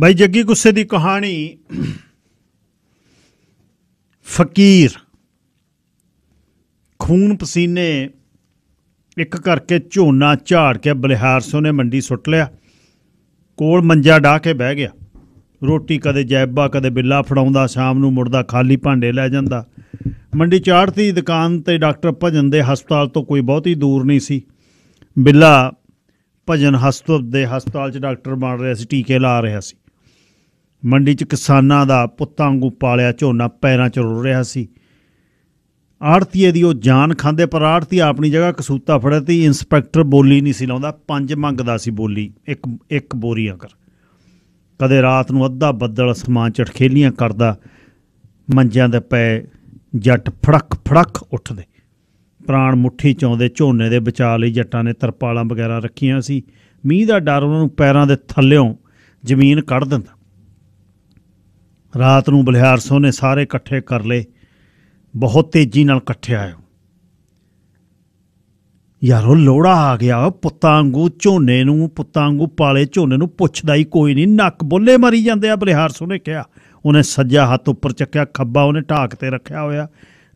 ਬਾਈ ਜੱਗੀ ਗੁੱਸੇ ਦੀ ਕਹਾਣੀ ਫਕੀਰ ਖੂਨ ਪਸੀਨੇ ਇੱਕ ਕਰਕੇ ਝੋਨਾ ਝਾੜ ਕੇ ਬਲਿਹਾਰ ਸੋ ਨੇ ਮੰਡੀ ਸੁੱਟ ਲਿਆ ਕੋਲ ਮੰਜਾ ਢਾ ਕੇ ਬਹਿ ਗਿਆ ਰੋਟੀ ਕਦੇ ਜੈਬਾ ਕਦੇ ਬਿੱਲਾ ਫੜਾਉਂਦਾ ਸ਼ਾਮ ਨੂੰ ਮੁੜਦਾ ਖਾਲੀ ਭਾਂਡੇ ਲੈ ਜਾਂਦਾ ਮੰਡੀ ਚਾੜਤੀ ਦੁਕਾਨ ਤੇ ਡਾਕਟਰ ਭਜਨ ਦੇ ਹਸਪਤਾਲ ਤੋਂ ਕੋਈ ਬਹੁਤੀ ਦੂਰ ਨਹੀਂ ਸੀ ਬਿੱਲਾ ਭਜਨ ਹਸਪਤਾਲ ਦੇ ਹਸਪਤਾਲ 'ਚ ਡਾਕਟਰ ਬਣ ਰਿਹਾ ਸੀ ਟੀਕੇ ਲਾ ਰਿਹਾ ਸੀ ਮੰਡੀ 'ਚ ਕਿਸਾਨਾਂ ਦਾ ਪੁੱਤਾਂ ਵਾਂਗੂ ਪਾਲਿਆ ਝੋਨਾ ਪੈਰਾਂ 'ਚ ਰੁੱਲ ਰਿਹਾ ਸੀ ਆੜਤੀਏ ਦੀ ਉਹ ਜਾਨ ਖਾਂਦੇ ਪਰ ਆੜਤੀ ਆਪਣੀ ਜਗ੍ਹਾ ਕਸੂਤਾ ਫੜਿਆ ਤੇ ਇਨਸਪੈਕਟਰ ਬੋਲੀ ਨਹੀਂ ਸੀ ਲਾਉਂਦਾ ਪੰਜ ਮੰਗਦਾ ਸੀ ਬੋਲੀ ਇੱਕ ਇੱਕ ਬੋਰੀਆਂ ਕਰ ਕਦੇ ਰਾਤ ਨੂੰ ਅੱਧਾ ਬੱਦਲ ਅਸਮਾਨ 'ਚ ਕਰਦਾ ਮੰਜਿਆਂ ਦੇ ਪੈ ਜੱਟ ਫੜਕ ਫੜਕ ਉੱਠਦੇ ਪ੍ਰਾਣ ਮੁੱਠੀ ਚਾਉਂਦੇ ਝੋਨੇ ਦੇ ਬਚਾ ਲਈ ਜੱਟਾਂ ਨੇ ਤਰਪਾਲਾਂ ਵਗੈਰਾ ਰੱਖੀਆਂ ਸੀ ਮੀਂਹ ਦਾ ਡਰ ਉਹਨਾਂ ਨੂੰ ਪੈਰਾਂ ਦੇ ਥੱਲਿਓਂ ਜ਼ਮੀਨ ਕੱਢ ਦਿੰਦਾ ਰਾਤ ਨੂੰ ਬਲਿਹਾਰ ਸੋ ਨੇ ਸਾਰੇ ਇਕੱਠੇ ਕਰ ਲਏ ਬਹੁਤ ਤੇਜ਼ੀ ਨਾਲ ਇਕੱਠੇ ਆਏ ਯਾਰੋ ਲੋੜਾ ਆ ਗਿਆ ਪੁੱਤਾਂ ਵਾਂਗੂ ਝੋਨੇ ਨੂੰ ਪੁੱਤਾਂ ਵਾਂਗੂ ਪਾਲੇ ਝੋਨੇ ਨੂੰ ਪੁੱਛਦਾ ਹੀ ਕੋਈ ਨਹੀਂ ਨੱਕ ਬੋਲੇ ਮਰੀ ਜਾਂਦੇ ਆ ਬਲਿਹਾਰ ਸੋ ਨੇ ਕਿਹਾ ਉਹਨੇ ਸੱਜਾ ਹੱਥ ਉੱਪਰ ਚੱਕਿਆ ਖੱਬਾ ਉਹਨੇ ਢਾਕ ਤੇ ਰੱਖਿਆ ਹੋਇਆ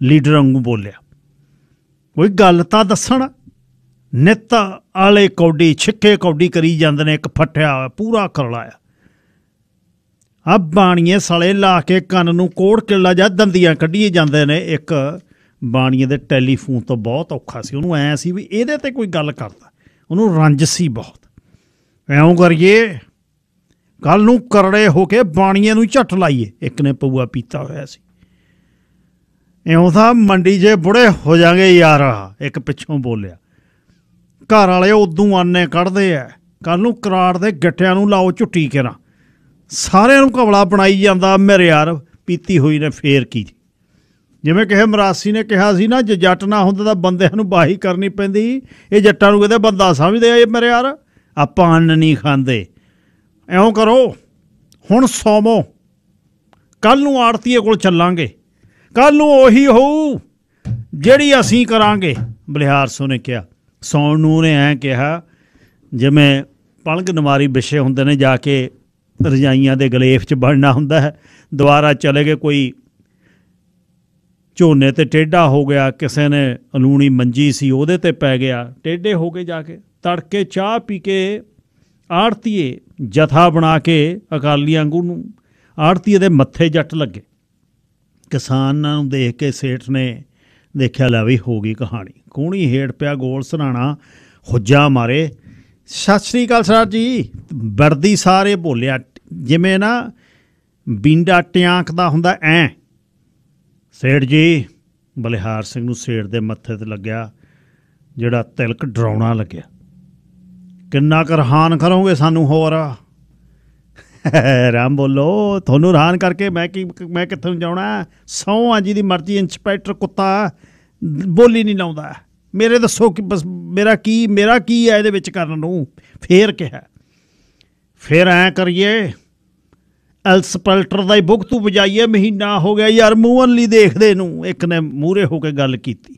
ਲੀਡਰ ਵਾਂਗੂ ਬੋਲਿਆ ਕੋਈ ਗੱਲ ਤਾਂ ਦੱਸਣ ਨਿੱਤ ਆਲੇ ਕੌਡੀ ਛਿੱਕੇ ਕੌਡੀ ਕਰੀ ਜਾਂਦੇ ਨੇ ਇੱਕ ਫੱਟਿਆ ਪੂਰਾ ਕਰਲਾਇਆ ਆ ਬਾਣੀਏ ਸਲੇ ਲਾ ਕੇ ਕੰਨ ਨੂੰ ਕੋੜ ਕਿੱਲਾ ਜਾਂ ਦੰਦੀਆਂ ਕੱਢੀਏ ਜਾਂਦੇ ਨੇ ਇੱਕ ਬਾਣੀਏ ਦੇ ਟੈਲੀਫੋਨ ਤੋਂ ਬਹੁਤ ਔਖਾ ਸੀ ਉਹਨੂੰ ਐ ਸੀ ਵੀ ਇਹਦੇ ਤੇ ਕੋਈ ਗੱਲ ਕਰਦਾ ਉਹਨੂੰ ਰੰਜ ਸੀ ਬਹੁਤ ਐਉਂ ਕਰੀਏ ਕੱਲ ਨੂੰ ਕਰੜੇ ਹੋ ਕੇ ਬਾਣੀਏ ਨੂੰ ਝੱਟ ਲਾਈਏ ਇੱਕ ਨੇ ਪਊਆ ਪੀਤਾ ਹੋਇਆ ਸੀ ਐਉਂ ਤਾਂ ਮੰਡੀ ਜੇ ਬੁੜੇ ਹੋ ਜਾਗੇ ਯਾਰ ਇੱਕ ਪਿੱਛੋਂ ਬੋਲਿਆ ਘਰ ਵਾਲੇ ਉਦੋਂ ਆਨੇ ਕੱਢਦੇ ਐ ਕੱਲ ਨੂੰ ਕਰਾੜ ਦੇ ਗੱਟਿਆਂ ਨੂੰ ਲਾਓ ਝੁੱਟੀ ਕੇ ਨਾ ਸਾਰਿਆਂ ਨੂੰ ਘਵਲਾ ਬਣਾਈ ਜਾਂਦਾ ਮੇਰੇ ਯਾਰ ਪੀਤੀ ਹੋਈ ਨੇ ਫੇਰ ਕੀ ਜਿਵੇਂ ਕਿਸੇ ਮਰਾਸੀ ਨੇ ਕਿਹਾ ਸੀ ਨਾ ਜੇ ਜੱਟ ਨਾ ਹੁੰਦਾ ਤਾਂ ਬੰਦਿਆਂ ਨੂੰ ਬਾਹੀ ਕਰਨੀ ਪੈਂਦੀ ਇਹ ਜੱਟਾਂ ਨੂੰ ਕਹਿੰਦੇ ਬੰਦਾ ਸਮਝਦੇ ਆ ਇਹ ਮੇਰੇ ਯਾਰ ਆਪਾਂ ਅੰਨ ਨਹੀਂ ਖਾਂਦੇ ਐਉਂ ਕਰੋ ਹੁਣ ਸੌਮੋ ਕੱਲ ਨੂੰ ਆੜਤੀਏ ਕੋਲ ਚੱਲਾਂਗੇ ਕੱਲ ਨੂੰ ਉਹੀ ਹੋਊ ਜਿਹੜੀ ਅਸੀਂ ਕਰਾਂਗੇ ਬਲਿਹਾਰ ਸੋ ਨੇ ਕਿਹਾ ਸੌਣ ਨੂੰ ਨੇ ਐ ਕਿਹਾ ਜਿਵੇਂ ਪਲਕ ਨਮਾਰੀ ਵਿਸ਼ੇ ਹੁੰਦੇ ਨੇ ਜਾ ਕੇ ਰਜਾਈਆਂ ਦੇ ਗਲੇਫ 'ਚ ਬੜਨਾ ਹੁੰਦਾ ਹੈ ਦੁਆਰਾ ਚਲੇ ਗਏ ਕੋਈ ਝੋਨੇ ਤੇ ਟੇਡਾ ਹੋ ਗਿਆ ਕਿਸੇ ਨੇ ਅਲੂਣੀ ਮੰਜੀ ਸੀ ਉਹਦੇ ਤੇ ਪੈ ਗਿਆ ਟੇਡੇ ਹੋ ਕੇ ਜਾ ਕੇ ਤੜਕੇ ਚਾਹ ਪੀ ਕੇ ਆਰਤੀਏ ਜਥਾ ਬਣਾ ਕੇ ਅਕਾਲੀ ਵਾਂਗੂ ਨੂੰ ਆਰਤੀਏ ਦੇ ਮੱਥੇ ਜੱਟ ਲੱਗੇ ਕਿਸਾਨਾਂ ਨੂੰ ਦੇਖ ਕੇ ਸੇਠ ਨੇ ਦੇਖਿਆ ਲਾ ਵੀ ਹੋ ਗਈ ਕਹਾਣੀ ਕੋਣੀ ਹੇੜ ਪਿਆ ਗੋਲ ਸਰਾਣਾ ਹੁੱਜਾ ਮਾਰੇ ਸਤਿ ਸ੍ਰੀ ਅਕਾਲ ਸਰ ਜੀ ਵਰਦੀ ਸਾਰੇ ਭੋਲਿਆ ਜਿਵੇਂ ਨਾ ਬਿੰਡਾ ਟਿਆਂਕ ਦਾ ਹੁੰਦਾ ਐ ਸੇੜ ਜੀ ਬਲਿਹਾਰ ਸਿੰਘ ਨੂੰ ਸੇੜ ਦੇ ਮੱਥੇ ਤੇ ਲੱਗਿਆ ਜਿਹੜਾ ਤਿਲਕ ਡਰਾਉਣਾ ਲੱਗਿਆ ਕਿੰਨਾ ਕਰਹਾਨ ਕਰੋਗੇ ਸਾਨੂੰ ਹੋਰ ਰਾਮ ਬੋਲੋ ਤੁਹਾਨੂੰ ਰਹਾਨ ਕਰਕੇ ਮੈਂ ਕੀ ਮੈਂ ਕਿੱਥੋਂ ਜਾਉਣਾ ਸੌ ਆ ਜੀ ਦੀ ਮਰਜ਼ੀ ਇੰਸਪੈਕਟਰ ਕੁੱਤਾ ਬੋਲੀ ਨਹੀਂ ਲਾਉਂਦਾ ਮੇਰੇ ਦੱਸੋ ਕਿ ਬਸ ਮੇਰਾ ਕੀ ਮੇਰਾ ਕੀ ਹੈ ਇਹਦੇ ਵਿੱਚ ਕਰਨ ਨੂੰ ਫੇਰ ਕਿਹਾ ਫੇਰ ਐ ਕਰੀਏ ਐਲਸਪਲਟਰ ਦਾ ਹੀ ਬੁਖਤੂ ਤੂੰ ਵਜਾਈਏ ਮਹੀਨਾ ਹੋ ਗਿਆ ਯਾਰ ਮੂਵਨ ਲਈ ਦੇਖਦੇ ਨੂੰ ਇੱਕ ਨੇ ਮੂਰੇ ਹੋ ਕੇ ਗੱਲ ਕੀਤੀ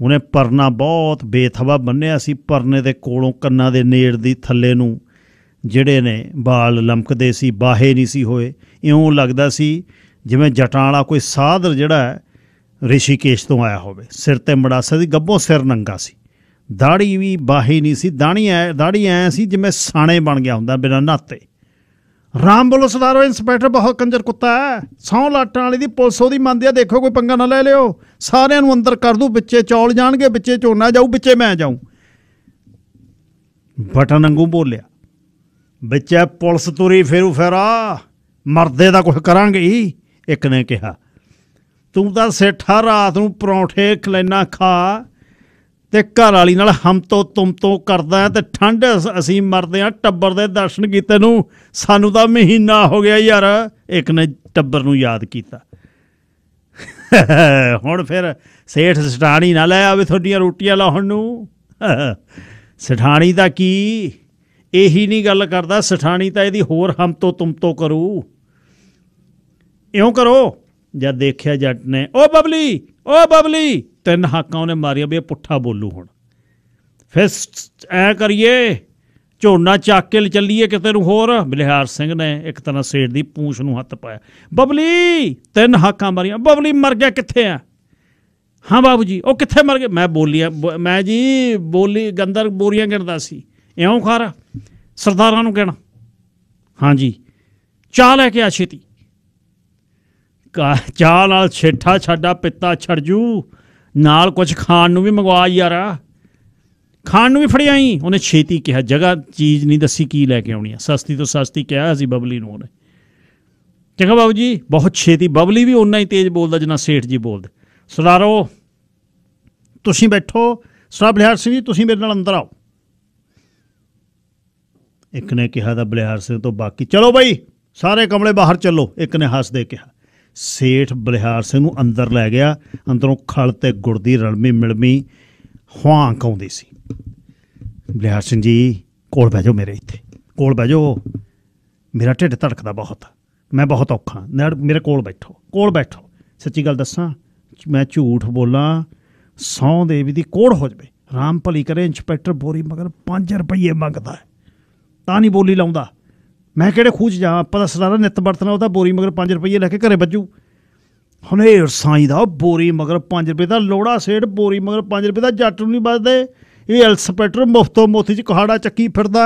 ਉਹਨੇ ਪਰਨਾ ਬਹੁਤ ਬੇਥਵਾ ਬੰਨਿਆ ਸੀ ਪਰਨੇ ਦੇ ਕੋਲੋਂ ਕੰਨਾਂ ਦੇ ਨੇੜ ਦੀ ਥੱਲੇ ਨੂੰ ਜਿਹੜੇ ਨੇ ਬਾਲ ਲਮਕਦੇ ਸੀ ਬਾਹੇ ਨਹੀਂ ਸੀ ਹੋਏ ਇਉਂ ਲੱਗਦਾ ਸੀ ਜਿਵੇਂ ਜਟਾਂ ਵਾਲਾ ਕੋਈ ਸਾਧਰ ਜਿਹੜਾ ਹੈ ਰਿਸ਼ੀਕੇਸ਼ ਤੋਂ ਆਇਆ ਹੋਵੇ ਸਿਰ ਤੇ ਮੜਾਸਾ ਦੀ ਗੱਬੋ ਸਿਰ ਨੰਗਾ ਸੀ ਦਾੜੀ ਵੀ ਬਾਹੀ ਨਹੀਂ ਸੀ ਦਾਣੀ ਐ ਦਾੜੀ ਐ ਸੀ ਜਿਵੇਂ ਸਾਣੇ ਬਣ ਗਿਆ ਹੁੰਦਾ ਬਿਨਾਂ ਨਾਤੇ ਰਾਮ ਬੋਲੋ ਸਰਦਾਰੋ ਇਨਸਪੈਕਟਰ ਬਹੁਤ ਕੰਜਰ ਕੁੱਤਾ ਹੈ ਸੌ ਲਾਟਾਂ ਵਾਲੀ ਦੀ ਪੁਲਿਸ ਉਹਦੀ ਮੰਨਦੀ ਆ ਦੇਖੋ ਕੋਈ ਪੰਗਾ ਨਾ ਲੈ ਲਿਓ ਸਾਰਿਆਂ ਨੂੰ ਅੰਦਰ ਕਰ ਦੂ ਵਿੱਚੇ ਚੌਲ ਜਾਣਗੇ ਵਿੱਚੇ ਝੋਨਾ ਜਾਊ ਵਿੱਚੇ ਮੈਂ ਜਾਊ ਬਟਨ ਅੰਗੂ ਬੋਲਿਆ ਵਿੱਚੇ ਪੁਲਿਸ ਤੁਰੀ ਫੇਰੂ ਫੇਰਾ ਮਰਦੇ ਦਾ ਕੁਝ ਕਰਾਂਗੇ ਇੱਕ ਨੇ ਕਿਹਾ ਤੂੰ ਤਾਂ ਸੇਠਾ ਰਾਤ ਨੂੰ ਪਰੌਂਠੇ ਖਲੈਣਾ ਖਾ ਤੇ ਘਰ ਵਾਲੀ ਨਾਲ ਹਮ ਤੋ ਤੁਮ ਤੋ ਕਰਦਾ ਤੇ ਠੰਡ ਅਸੀਂ ਮਰਦੇ ਆ ਟੱਬਰ ਦੇ ਦਰਸ਼ਨ ਕੀਤੇ ਨੂੰ ਸਾਨੂੰ ਤਾਂ ਮਹੀਨਾ ਹੋ ਗਿਆ ਯਾਰ ਇੱਕ ਨੇ ਟੱਬਰ ਨੂੰ ਯਾਦ ਕੀਤਾ ਹੁਣ ਫਿਰ ਸੇਠ ਸਟਾਣੀ ਨਾ ਲੈ ਆਵੇ ਤੁਹਾਡੀਆਂ ਰੋਟੀਆਂ ਲਾਉਣ ਨੂੰ ਸਠਾਣੀ ਦਾ ਕੀ ਇਹੀ ਨਹੀਂ ਗੱਲ ਕਰਦਾ ਸਠਾਣੀ ਤਾਂ ਇਹਦੀ ਹੋਰ ਹਮ ਤੋ ਤੁਮ ਤੋ ਕਰੂ ਇਉਂ ਕਰੋ ਜਦ ਦੇਖਿਆ ਜੱਟ ਨੇ ਓ ਬਬਲੀ ਓ ਬਬਲੀ ਤਿੰਨ ਹਾਕਾਂ ਉਹਨੇ ਮਾਰੀਆਂ ਵੀ ਇਹ ਪੁੱਠਾ ਬੋਲੂ ਹੁਣ ਫਿਰ ਐ ਕਰੀਏ ਝੋਨਾ ਚੱਕ ਕੇ ਚੱਲੀਏ ਕਿਤੇ ਨੂੰ ਹੋਰ ਬਲਿਹਾਰ ਸਿੰਘ ਨੇ ਇੱਕ ਤਰ੍ਹਾਂ ਸੇੜ ਦੀ ਪੂਛ ਨੂੰ ਹੱਥ ਪਾਇਆ ਬਬਲੀ ਤਿੰਨ ਹਾਕਾਂ ਮਾਰੀਆਂ ਬਬਲੀ ਮਰ ਗਿਆ ਕਿੱਥੇ ਆ ਹਾਂ ਬਾਬੂ ਜੀ ਉਹ ਕਿੱਥੇ ਮਰ ਗਿਆ ਮੈਂ ਬੋਲੀਆ ਮੈਂ ਜੀ ਬੋਲੀ ਗੰਦਰ ਬੋਰੀਆਂ ਗਿਣਦਾ ਸੀ ਇਉਂ ਖਾਰਾ ਸਰਦਾਰਾਂ ਨੂੰ ਕਹਿਣਾ ਹਾਂਜੀ ਚਾਹ ਲੈ ਕੇ ਆ ਛੇਤੀ ਚਾਹ ਨਾਲ ਛੇਠਾ ਛੱਡਾ ਪਿੱਤਾ ਛੜ ਜੂ ਨਾਲ ਕੁਝ ਖਾਣ ਨੂੰ ਵੀ ਮੰਗਵਾ ਯਾਰਾ ਖਾਣ ਨੂੰ ਵੀ ਫੜਿਆ ਆਈ ਉਹਨੇ ਛੇਤੀ ਕਿਹਾ ਜਗ੍ਹਾ ਚੀਜ਼ ਨਹੀਂ ਦੱਸੀ ਕੀ ਲੈ ਕੇ ਆਉਣੀ ਆ ਸਸਤੀ ਤੋਂ ਸਸਤੀ ਕਿਹਾ ਅਸੀਂ ਬਬਲੀ ਨੂੰ ਉਹਨੇ ਚੰਗਾ ਬਾਬੂ ਜੀ ਬਹੁਤ ਛੇਤੀ ਬਬਲੀ ਵੀ ਉਹਨਾਂ ਹੀ ਤੇਜ਼ ਬੋਲਦਾ ਜਿੰਨਾ ਸੇਠ ਜੀ ਬੋਲਦੇ ਸਰਦਾਰੋ ਤੁਸੀਂ ਬੈਠੋ ਸਰਦਾਰ ਬਲਿਹਾਰ ਸਿੰਘ ਜੀ ਤੁਸੀਂ ਮੇਰੇ ਨਾਲ ਅੰਦਰ ਆਓ ਇੱਕ ਨੇ ਕਿਹਾ ਦਾ ਬਲਿਹਾਰ ਸਿੰਘ ਤੋਂ ਬਾਕੀ ਚਲੋ ਬਈ ਸਾਰੇ ਕਮਲੇ ਬਾਹਰ ਚੱਲੋ ਇੱਕ ਨੇ ਹੱਸ ਦੇ ਕਿਹਾ ਸੇਠ ਬਲਿਹਾਰ ਸਿੰਘ ਨੂੰ ਅੰਦਰ ਲੈ ਗਿਆ ਅੰਦਰੋਂ ਖਲ ਤੇ ਗੁੜ ਦੀ ਰਲਮੀ ਮਿਲਮੀ ਹਵਾਂ ਆਉਂਦੀ ਸੀ ਬਲਿਹਾਰ ਸਿੰਘ ਜੀ ਕੋਲ ਬਹਿ ਜਾਓ ਮੇਰੇ ਇੱਥੇ ਕੋਲ ਬਹਿ ਜਾਓ ਮੇਰਾ ਢਿੱਡ ਧੜਕਦਾ ਬਹੁਤ ਮੈਂ ਬਹੁਤ ਔਖਾ ਮੇਰੇ ਕੋਲ ਬੈਠੋ ਕੋਲ ਬੈਠੋ ਸੱਚੀ ਗੱਲ ਦੱਸਾਂ ਮੈਂ ਝੂਠ ਬੋਲਾਂ ਸੌ ਦੇਵੀ ਦੀ ਕੋੜ ਹੋ ਜਵੇ ਰਾਮ ਭਲੀ ਕਰੇ ਇੰਸਪੈਕਟਰ ਬੋਰੀ ਮਗਰ 5 ਰੁਪਏ ਮੰਗਦਾ ਤਾਂ ਨਹੀਂ ਬੋਲੀ ਲਾਉਂਦਾ ਮੈਂ ਕਿਹੜੇ ਖੂਜ ਜਾ ਆਪਾਂ ਦਾ ਸਲਾਰਾ ਨਿਤ ਵਰਤਣਾ ਉਹਦਾ ਬੋਰੀ ਮਗਰ 5 ਰੁਪਏ ਲੈ ਕੇ ਘਰੇ ਵੱਜੂ ਹਨੇਰ ਸਾਈ ਦਾ ਬੋਰੀ ਮਗਰ 5 ਰੁਪਏ ਦਾ ਲੋੜਾ ਸੇੜ ਬੋਰੀ ਮਗਰ 5 ਰੁਪਏ ਦਾ ਜੱਟ ਨੂੰ ਨਹੀਂ ਵੱਜਦੇ ਇਹ ਐਲਸਪੈਟਰ ਮੁਫਤੋ ਮੋਤੀ ਚ ਕਹਾੜਾ ਚੱਕੀ ਫਿਰਦਾ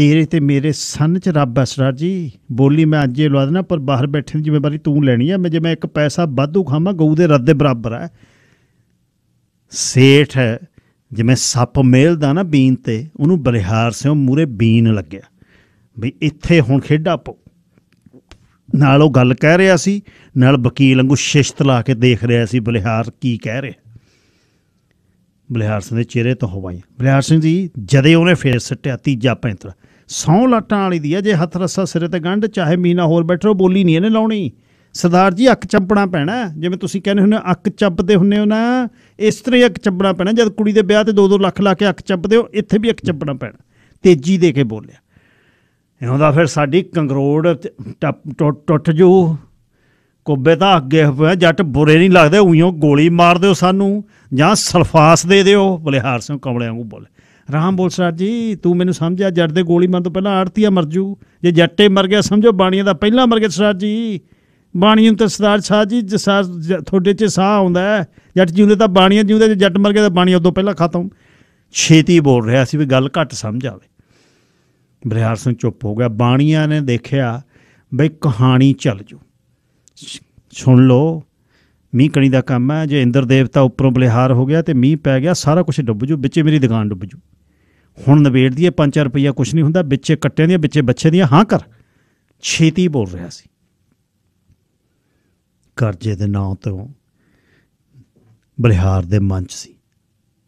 ਤੇਰੇ ਤੇ ਮੇਰੇ ਸੰਨ ਚ ਰੱਬ ਹੈ ਸਰਾਰ ਜੀ ਬੋਲੀ ਮੈਂ ਅੱਜ ਇਹ ਲਵਾ ਦੇਣਾ ਪਰ ਬਾਹਰ ਬੈਠੇ ਦੀ ਜ਼ਿੰਮੇਵਾਰੀ ਤੂੰ ਲੈਣੀ ਆ ਮੈਂ ਜੇ ਮੈਂ ਇੱਕ ਪੈਸਾ ਵਾਧੂ ਖਾਵਾਂ ਗਊ ਦੇ ਰੱਦ ਦੇ ਬਰਾਬਰ ਆ ਸੇਠ ਜਿਵੇਂ ਸੱਪ ਮੇਲਦਾ ਨਾ ਬੀਨ ਤੇ ਉਹਨੂੰ ਬਲਿਹਾਰ ਸਿਓ ਮੂਰੇ ਬੀਨ ਲੱਗਿਆ ਵੀ ਇੱਥੇ ਹੁਣ ਖੇਡਾ ਪਾਓ ਨਾਲ ਉਹ ਗੱਲ ਕਹਿ ਰਿਹਾ ਸੀ ਨਾਲ ਵਕੀਲ ਵਾਂਗੂ ਸ਼ਿਸ਼ਤ ਲਾ ਕੇ ਦੇਖ ਰਿਹਾ ਸੀ ਬਲਿਹਾਰ ਕੀ ਕਹਿ ਰਿਹਾ ਬਲਿਹਾਰ ਸਿੰਘ ਦੇ ਚਿਹਰੇ ਤੋਂ ਹਵਾਈ ਬਲਿਹਾਰ ਸਿੰਘ ਜੀ ਜਦੇ ਉਹਨੇ ਫੇਰ ਸੱਟਿਆ ਤੀਜਾ ਪੈਂਤਰਾ ਸੌ ਲਾਟਾਂ ਵਾਲੀ ਦੀ ਆ ਜੇ ਹੱਥ ਰੱਸਾ ਸਿਰੇ ਤੇ ਗੰਢ ਚਾਹੇ ਮੀਨਾ ਹੋਰ ਬੈਠੋ ਬੋਲੀ ਨਹੀਂ ਇਹਨੇ ਲਾਉਣੀ ਸਰਦਾਰ ਜੀ ਅੱਖ ਚੰਪਣਾ ਪੈਣਾ ਜਿਵੇਂ ਤੁਸੀਂ ਕਹਿੰਦੇ ਹੁੰਦੇ ਅੱਖ ਚੱਪਦੇ ਹੁੰਦੇ ਹੋ ਨਾ ਇਸ ਤਰ੍ਹਾਂ ਹੀ ਅੱਖ ਚੰਪਣਾ ਪੈਣਾ ਜਦ ਕੁੜੀ ਦੇ ਵਿਆਹ ਤੇ 2-2 ਲੱਖ ਲਾ ਕੇ ਅੱਖ ਚੱਪਦੇ ਹੋ ਇੱਥੇ ਵੀ ਅੱਖ ਚੰਪਣਾ ਪੈਣਾ ਤੇਜ਼ੀ ਦੇ ਕੇ ਬੋਲਿਆ ਇਹਦਾ ਫਿਰ ਸਾਡੀ ਕੰਗਰੋੜ ਟੁੱਟ ਜੂ ਕੋਬੇ ਤਾਂ ਅੱਗੇ ਹੋਇਆ ਜੱਟ ਬੁਰੇ ਨਹੀਂ ਲੱਗਦੇ ਉਈਓ ਗੋਲੀ ਮਾਰ ਦਿਓ ਸਾਨੂੰ ਜਾਂ ਸਲਫਾਸ ਦੇ ਦਿਓ ਬਲਿਹਾਰ ਸਿੰਘ ਕਮਲਿਆਂ ਨੂੰ ਬੋਲੇ ਰਾਮ ਬੋਲ ਸਰ ਜੀ ਤੂੰ ਮੈਨੂੰ ਸਮਝਿਆ ਜੱਟ ਦੇ ਗੋਲੀ ਮਾਰਨ ਤੋਂ ਪਹਿਲਾਂ ਆੜਤੀਆ ਮਰ ਜੂ ਜੇ ਜੱਟੇ ਮਰ ਗਿਆ ਸਮਝੋ ਬਾਣੀਆਂ ਦਾ ਪਹਿਲਾਂ ਮਰ ਗਿਆ ਸਰ ਜੀ ਬਾਣੀਆਂ ਤੇ ਸਰਦਾਰ ਸਾਹ ਜੀ ਜਸਾ ਤੁਹਾਡੇ ਚ ਸਾਹ ਆਉਂਦਾ ਜੱਟ ਜਿਉਂਦੇ ਤਾਂ ਬਾਣੀਆਂ ਜਿਉਂਦੇ ਜੇ ਜੱਟ ਮਰ ਗਿਆ ਤਾਂ ਬਾਣੀ ਉਦੋਂ ਪਹਿਲਾਂ ਖਤਮ ਛੇਤੀ ਬੋਲ ਰਿਹਾ ਸੀ ਵੀ ਗੱਲ ਘੱਟ ਸਮਝ ਆਵੇ ਬ੍ਰਿਹਾਰ ਸਿੰਘ ਚੁੱਪ ਹੋ ਗਿਆ ਬਾਣੀਆਂ ਨੇ ਦੇਖਿਆ ਬਈ ਕਹਾਣੀ ਚੱਲ ਜੂ ਸੁਣ ਲੋ ਮੀਂਹ ਕਣੀ ਦਾ ਕੰਮ ਹੈ ਜੇ ਇੰਦਰ ਦੇਵਤਾ ਉੱਪਰੋਂ ਬਲਿਹਾਰ ਹੋ ਗਿਆ ਤੇ ਮੀਂਹ ਪੈ ਗਿਆ ਸਾਰਾ ਕੁਝ ਡੁੱਬ ਜੂ ਵਿੱਚੇ ਮੇਰੀ ਦੁਕਾਨ ਡੁੱਬ ਜੂ ਹੁਣ ਨਵੇੜ ਦੀਏ 5-4 ਰੁਪਈਆ ਕੁਝ ਨਹੀਂ ਹੁੰਦਾ ਵਿੱਚੇ ਕੱਟਿਆਂ ਦੀਆਂ ਵਿੱਚੇ ਬੱਚੇ ਦੀਆਂ ਹਾਂ ਕਰ ਛੇਤੀ ਬੋਲ ਰਿਹਾ ਸੀ ਕਰਜ਼ੇ ਦੇ ਨਾਂ ਤੋਂ ਬਲਿਹਾਰ ਦੇ ਮਨ 'ਚ ਸੀ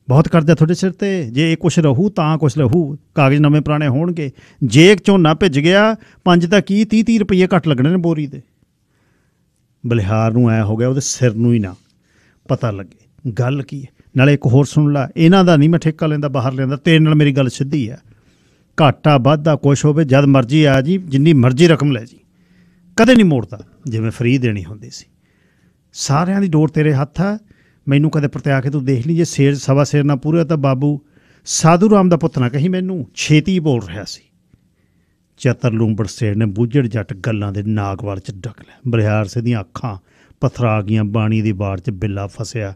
ਬਹੁਤ ਕਰਦੇ ਤੁਹਾਡੇ ਸਿਰ ਤੇ ਜੇ ਇਹ ਕੁਛ ਰਹੂ ਤਾਂ ਕੁਛ ਰਹੂ ਕਾਗਜ਼ ਨਵੇਂ ਪੁਰਾਣੇ ਹੋਣਗੇ ਜੇ ਇੱਕ ਝੋਨਾ ਭਿੱਜ ਗਿਆ ਪੰਜ ਤਾਂ ਕੀ 30 30 ਰੁਪਏ ਘੱਟ ਲੱਗਣੇ ਨੇ ਬੋਰੀ ਦੇ ਬਲਿਹਾਰ ਨੂੰ ਆਇਆ ਹੋ ਗਿਆ ਉਹਦੇ ਸਿਰ ਨੂੰ ਹੀ ਨਾ ਪਤਾ ਲੱਗੇ ਗੱਲ ਕੀ ਹੈ ਨਾਲੇ ਇੱਕ ਹੋਰ ਸੁਣ ਲੈ ਇਹਨਾਂ ਦਾ ਨਹੀਂ ਮੈਂ ਠੇਕਾ ਲੈਂਦਾ ਬਾਹਰ ਲੈਂਦਾ ਤੇਰੇ ਨਾਲ ਮੇਰੀ ਗੱਲ ਸਿੱਧੀ ਹੈ ਘਾਟਾ ਵਾਧਾ ਕੁਛ ਹੋਵੇ ਜਦ ਮਰਜ਼ੀ ਆ ਜੀ ਜਿੰਨੀ ਮਰਜ਼ੀ ਰਕਮ ਲੈ ਜੀ ਕਦੇ ਨਹੀਂ ਮੋੜਦਾ ਜਿਵੇਂ ਫਰੀ ਦੇਣੀ ਹੁੰਦੀ ਸੀ ਸਾਰਿਆਂ ਦੀ ਡੋਰ ਤੇਰੇ ਹੱਥ ਆ ਮੈਨੂੰ ਕਦੇ ਆ ਕੇ ਤੂੰ ਦੇਖ ਲਈ ਜੇ ਸੇਰ ਸਵਾ ਸੇਰ ਨਾ ਪੂਰਾ ਤਾਂ ਬਾਬੂ ਸਾਧੂ ਰਾਮ ਦਾ ਪੁੱਤ ਨਾ ਕਹੀਂ ਮੈਨੂੰ ਛੇਤੀ ਬੋਲ ਰਿਹਾ ਸੀ ਚਤਰ ਲੂੰਬੜ ਸੇਰ ਨੇ ਬੁੱਝੜ ਜੱਟ ਗੱਲਾਂ ਦੇ ਨਾਗ ਵਾਲ ਚ ਡਕ ਲੈ ਬਲਿਹਾਰ ਸੇ ਦੀਆਂ ਅੱਖਾਂ ਪਥਰਾ ਗਈਆਂ ਬਾਣੀ ਦੀ ਬਾੜ ਚ ਬਿੱਲਾ ਫਸਿਆ